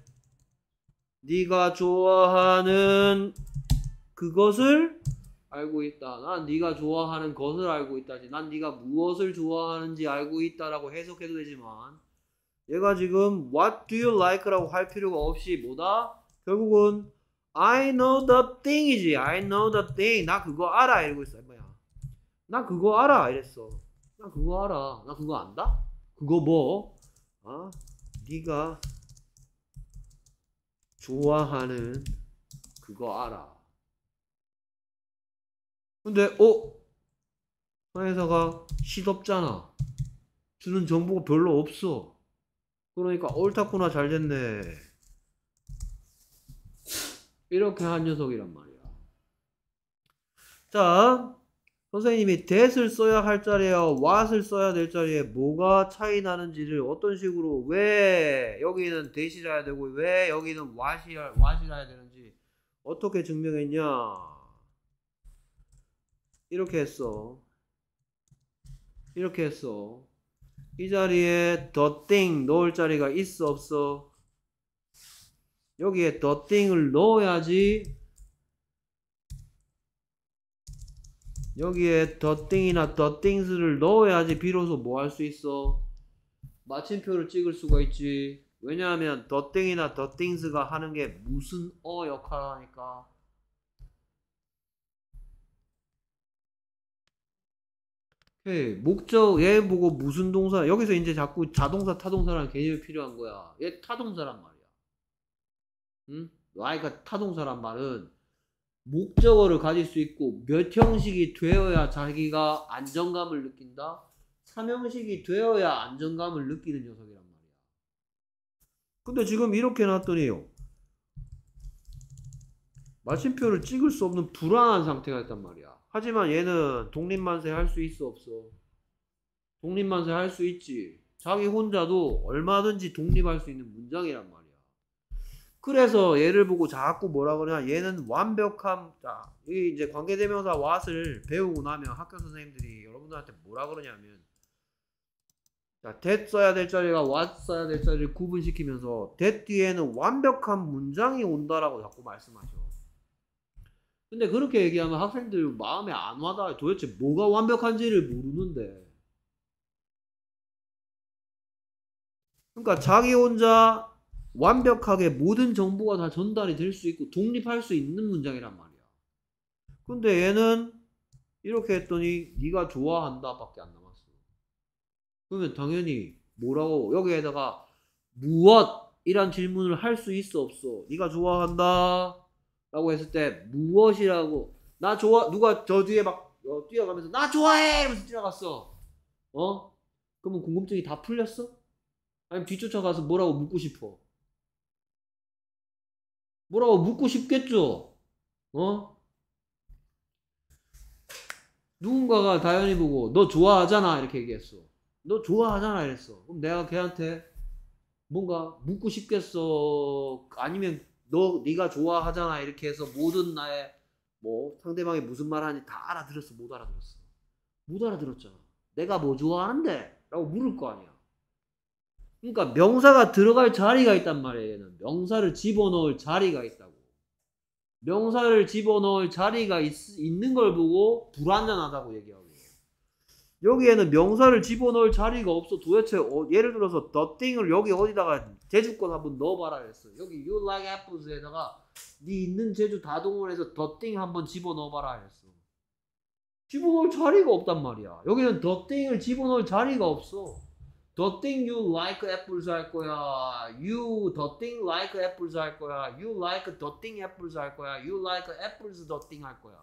네가 좋아하는 그것을 알고 있다. 난 네가 좋아하는 것을 알고 있다지. 난 네가 무엇을 좋아하는지 알고 있다라고 해석해도 되지만 얘가 지금 what do you like라고 할 필요가 없이 뭐다? 결국은 I know the thing이지. I know the thing. 나 그거 알아 이러고 있어. 나 그거 알아 이랬어 나 그거 알아 나 그거 안다 그거 뭐 아, 네가 좋아하는 그거 알아 근데 어? 회사가 시덥잖아 주는 정보가 별로 없어 그러니까 옳다구나 잘됐네 이렇게 한 녀석이란 말이야 자 선생님이 that을 써야 할 자리에요. what을 써야 될 자리에 뭐가 차이 나는지를 어떤 식으로 왜 여기는 that이라야 되고 왜 여기는 what이, what이라야 되는지 어떻게 증명했냐 이렇게 했어 이렇게 했어 이 자리에 the thing 넣을 자리가 있어 없어 여기에 the thing을 넣어야지 여기에 더띵이나 더띵스를 넣어야지 비로소 뭐 할 수 있어? 마침표를 찍을 수가 있지. 왜냐하면 더띵이나 더띵스가 하는 게 무슨 어 역할을 하니까. 오케이. 목적 얘 보고 무슨 동사 여기서 이제 자꾸 자동사 타동사라는 개념이 필요한 거야. 얘 타동사란 말이야. 응? 아이가 타동사란 말은 목적어를 가질 수 있고 몇 형식이 되어야 자기가 안정감을 느낀다? 3형식이 되어야 안정감을 느끼는 녀석이란 말이야. 근데 지금 이렇게 놨더니요. 마침표를 찍을 수 없는 불안한 상태가 있단 말이야. 하지만 얘는 독립만세 할 수 있어 없어? 독립만세 할 수 있지. 자기 혼자도 얼마든지 독립할 수 있는 문장이란 말이야. 그래서 얘를 보고 자꾸 뭐라 그러냐 얘는 완벽함 자, 이 이제 관계대명사 what을 배우고 나면 학교 선생님들이 여러분들한테 뭐라 그러냐면 자, that 써야 될 자리가 what 써야 될 자리를 구분시키면서 that 뒤에는 완벽한 문장이 온다라고 자꾸 말씀하셔 근데 그렇게 얘기하면 학생들 마음에 안 와닿아요. 도대체 뭐가 완벽한지를 모르는데. 그러니까 자기 혼자 완벽하게 모든 정보가 다 전달이 될 수 있고 독립할 수 있는 문장이란 말이야. 근데 얘는 이렇게 했더니 네가 좋아한다 밖에 안 남았어. 그러면 당연히 뭐라고 여기에다가 무엇 이란 질문을 할 수 있어 없어. 네가 좋아한다 라고 했을 때 무엇이라고 나 좋아 누가 저 뒤에 막 어, 뛰어가면서 나 좋아해 이러면서 뛰어갔어. 어? 그러면 궁금증이 다 풀렸어? 아니면 뒤쫓아가서 뭐라고 묻고 싶어? 뭐라고 묻고 싶겠죠? 어? 누군가가 다현이 보고 너 좋아하잖아 이렇게 얘기했어. 너 좋아하잖아 이랬어. 그럼 내가 걔한테 뭔가 묻고 싶겠어. 아니면 너 네가 좋아하잖아 이렇게 해서 모든 나의 뭐 상대방이 무슨 말 하는지 다 알아들었어 못 알아들었어 못 알아들었잖아 내가 뭐 좋아하는데 라고 물을 거 아니야 그러니까 명사가 들어갈 자리가 있단 말이에요. 얘는. 명사를 집어넣을 자리가 있다고. 명사를 집어넣을 자리가 있, 있는 걸 보고 불완전하다고 얘기하고 여기에는 명사를 집어넣을 자리가 없어 도대체 어, 예를 들어서 the thing을 여기 어디다가 제주권 한번 넣어봐라 했어 여기 you like apples에다가 네 있는 제주 다동원에서 the thing 한번 집어넣어봐라 했어 집어넣을 자리가 없단 말이야 여기는 t h 을 집어넣을 자리가 없어 The thing you like apples 할 거야. You the thing like apples 할 거야. You like the thing apples 할 거야. You like apples the thing 할 거야.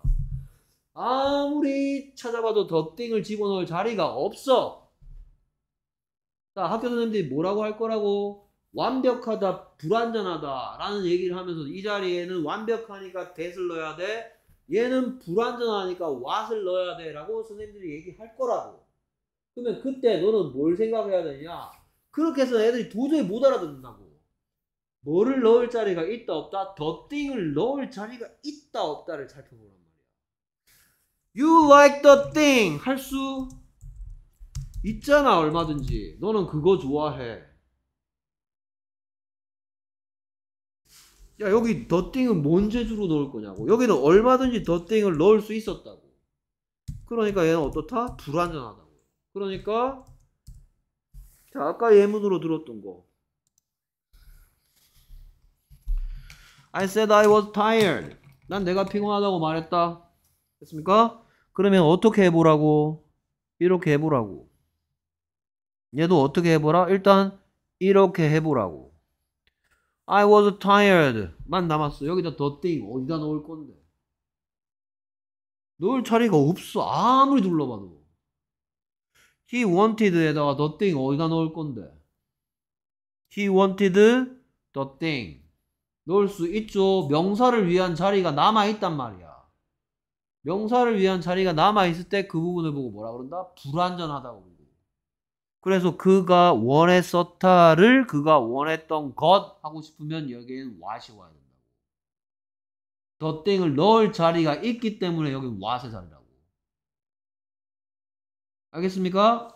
아무리 찾아봐도 the thing을 집어넣을 자리가 없어. 자, 학교 선생님들이 뭐라고 할 거라고? 완벽하다, 불완전하다 라는 얘기를 하면서 이 자리에는 완벽하니까 that을 넣어야 돼. 얘는 불완전하니까 what을 넣어야 돼 라고 선생님들이 얘기할 거라고. 그러면 그때 너는 뭘 생각해야 되냐? 그렇게 해서 애들이 도저히 못 알아듣는다고. 뭐를 넣을 자리가 있다 없다, 더 띵을 넣을 자리가 있다 없다를 살펴보란 말이야. You like the thing 할 수 있잖아 얼마든지. 너는 그거 좋아해. 야 여기 더띵은 뭔 재주로 넣을 거냐고 여기는 얼마든지 더띵을 넣을 수 있었다고 그러니까 얘는 어떻다? 불안전하다 그러니까 자, 아까 예문으로 들었던 거. I said I was tired. 난 내가 피곤하다고 말했다. 됐습니까? 그러면 어떻게 해보라고? 이렇게 해보라고. 얘도 어떻게 해보라? 일단 이렇게 해보라고. I was tired. 만 남았어. 여기다 더 t h 어디다 넣을 건데? 넣을 자리가 없어. 아무리 둘러봐도. he wanted에다가 the thing 어디다 넣을 건데? he wanted the thing 넣을 수 있죠. 명사를 위한 자리가 남아있단 말이야. 명사를 위한 자리가 남아있을 때 그 부분을 보고 뭐라 그런다? 불완전하다고 그러고. 그래서 그가 원했었다를 그가 원했던 것 하고 싶으면 여기엔 what이 와야 된다고. the thing을 넣을 자리가 있기 때문에 여기 what의 자리라고. 알겠습니까?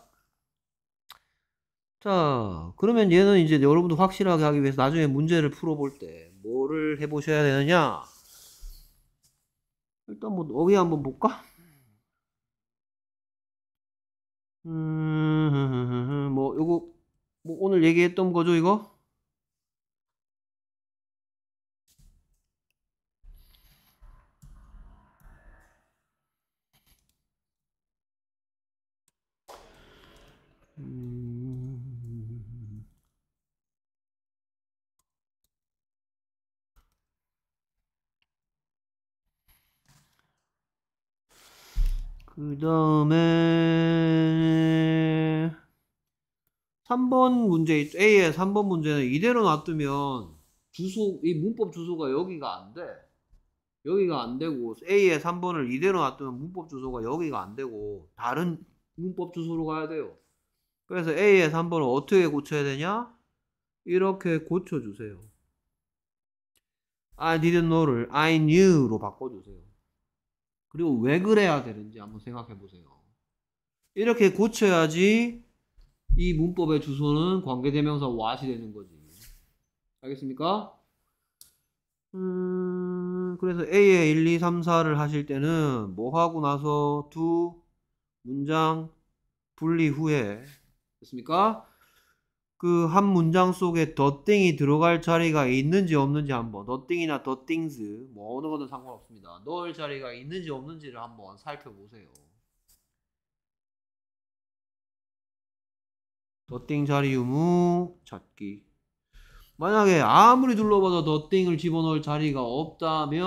자, 그러면 얘는 이제 여러분도 확실하게 하기 위해서 나중에 문제를 풀어볼 때 뭐를 해보셔야 되느냐? 일단 뭐 어휘 한번 볼까? 음, 뭐 요거 뭐 오늘 얘기했던 거죠 이거? 그 다음에 3번 문제 A의 3번 문제는 이대로 놔두면 주소 이 문법 주소가 여기가 안 돼. 여기가 안 되고 A의 3번을 이대로 놔두면 문법 주소가 여기가 안 되고 다른 문법 주소로 가야 돼요. 그래서 A의 3번을 어떻게 고쳐야 되냐? 이렇게 고쳐주세요. I didn't know를 I knew로 바꿔주세요. 그리고 왜 그래야 되는지 한번 생각해 보세요. 이렇게 고쳐야지 이 문법의 주소는 관계대명사 what이 되는 거지. 알겠습니까? 음, 그래서 A의 1, 2, 3, 4를 하실 때는 뭐 하고 나서 두 문장 분리 후에 됐습니까? 그한 문장 속에 더띵이 들어갈 자리가 있는지 없는지 한번 더띵이나 더띵즈 뭐 어느 것든 상관없습니다. 넣을 자리가 있는지 없는지를 한번 살펴보세요. 더띵 자리 유무 찾기 만약에 아무리 둘러봐도 더띵을 집어넣을 자리가 없다면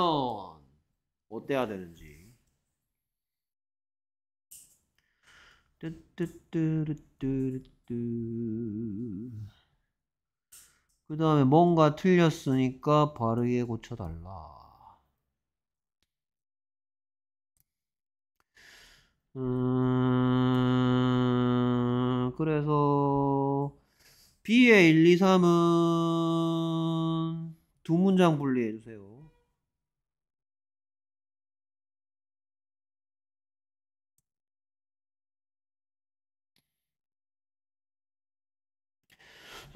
어때야 되는지 그 다음에 뭔가 틀렸으니까 바르게 고쳐달라. 음, 그래서 B의 1, 2, 3은 두 문장 분리해주세요.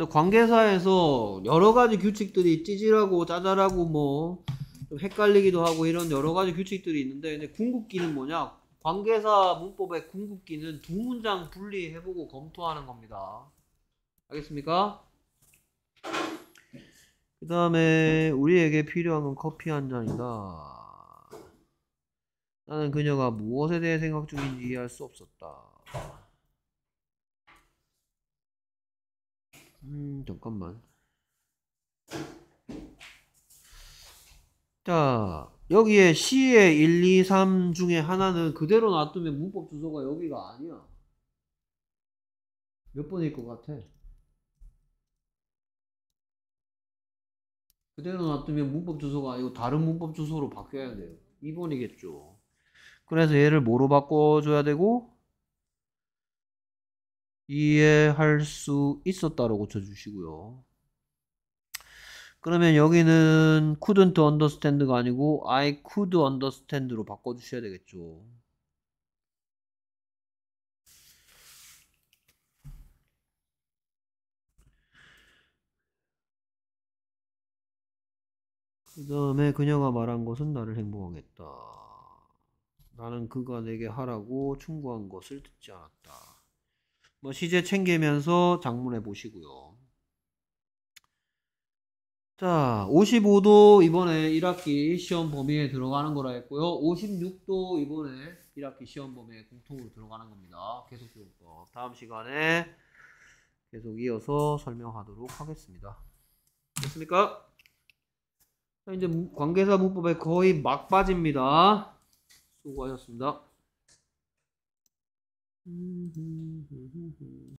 관계사에서 여러 가지 규칙들이 찌질하고 짜잘하고 뭐 헷갈리기도 하고 이런 여러 가지 규칙들이 있는데 근데 궁극기는 뭐냐? 관계사 문법의 궁극기는 두 문장 분리해보고 검토하는 겁니다. 알겠습니까? 그 다음에 우리에게 필요한 건 커피 한 잔이다. 나는 그녀가 무엇에 대해 생각 중인지 이해할 수 없었다. 음, 잠깐만. 자, 여기에 C의 1, 2, 3 중에 하나는 그대로 놔두면 문법 주소가 여기가 아니야. 몇 번일 것 같아? 그대로 놔두면 문법 주소가 아니고 다른 문법 주소로 바뀌어야 돼요. 2번이겠죠. 그래서 얘를 뭐로 바꿔줘야 되고 이해할 수 있었다라고 고쳐주시고요. 그러면 여기는 couldn't understand가 아니고 I could understand로 바꿔주셔야 되겠죠. 그 다음에 그녀가 말한 것은 나를 행복하겠다. 나는 그가 내게 하라고 충고한 것을 듣지 않았다. 뭐 시제 챙기면서 작문해 보시고요. 자, 55도 이번에 1학기 시험 범위에 들어가는 거라 했고요. 56도 이번에 1학기 시험 범위에 공통으로 들어가는 겁니다. 계속 지금부터 다음 시간에 계속 이어서 설명하도록 하겠습니다. 됐습니까? 자, 이제 관계사 문법에 거의 막빠집니다 수고하셨습니다. Mm-hmm. mm-hmm, mm-hmm.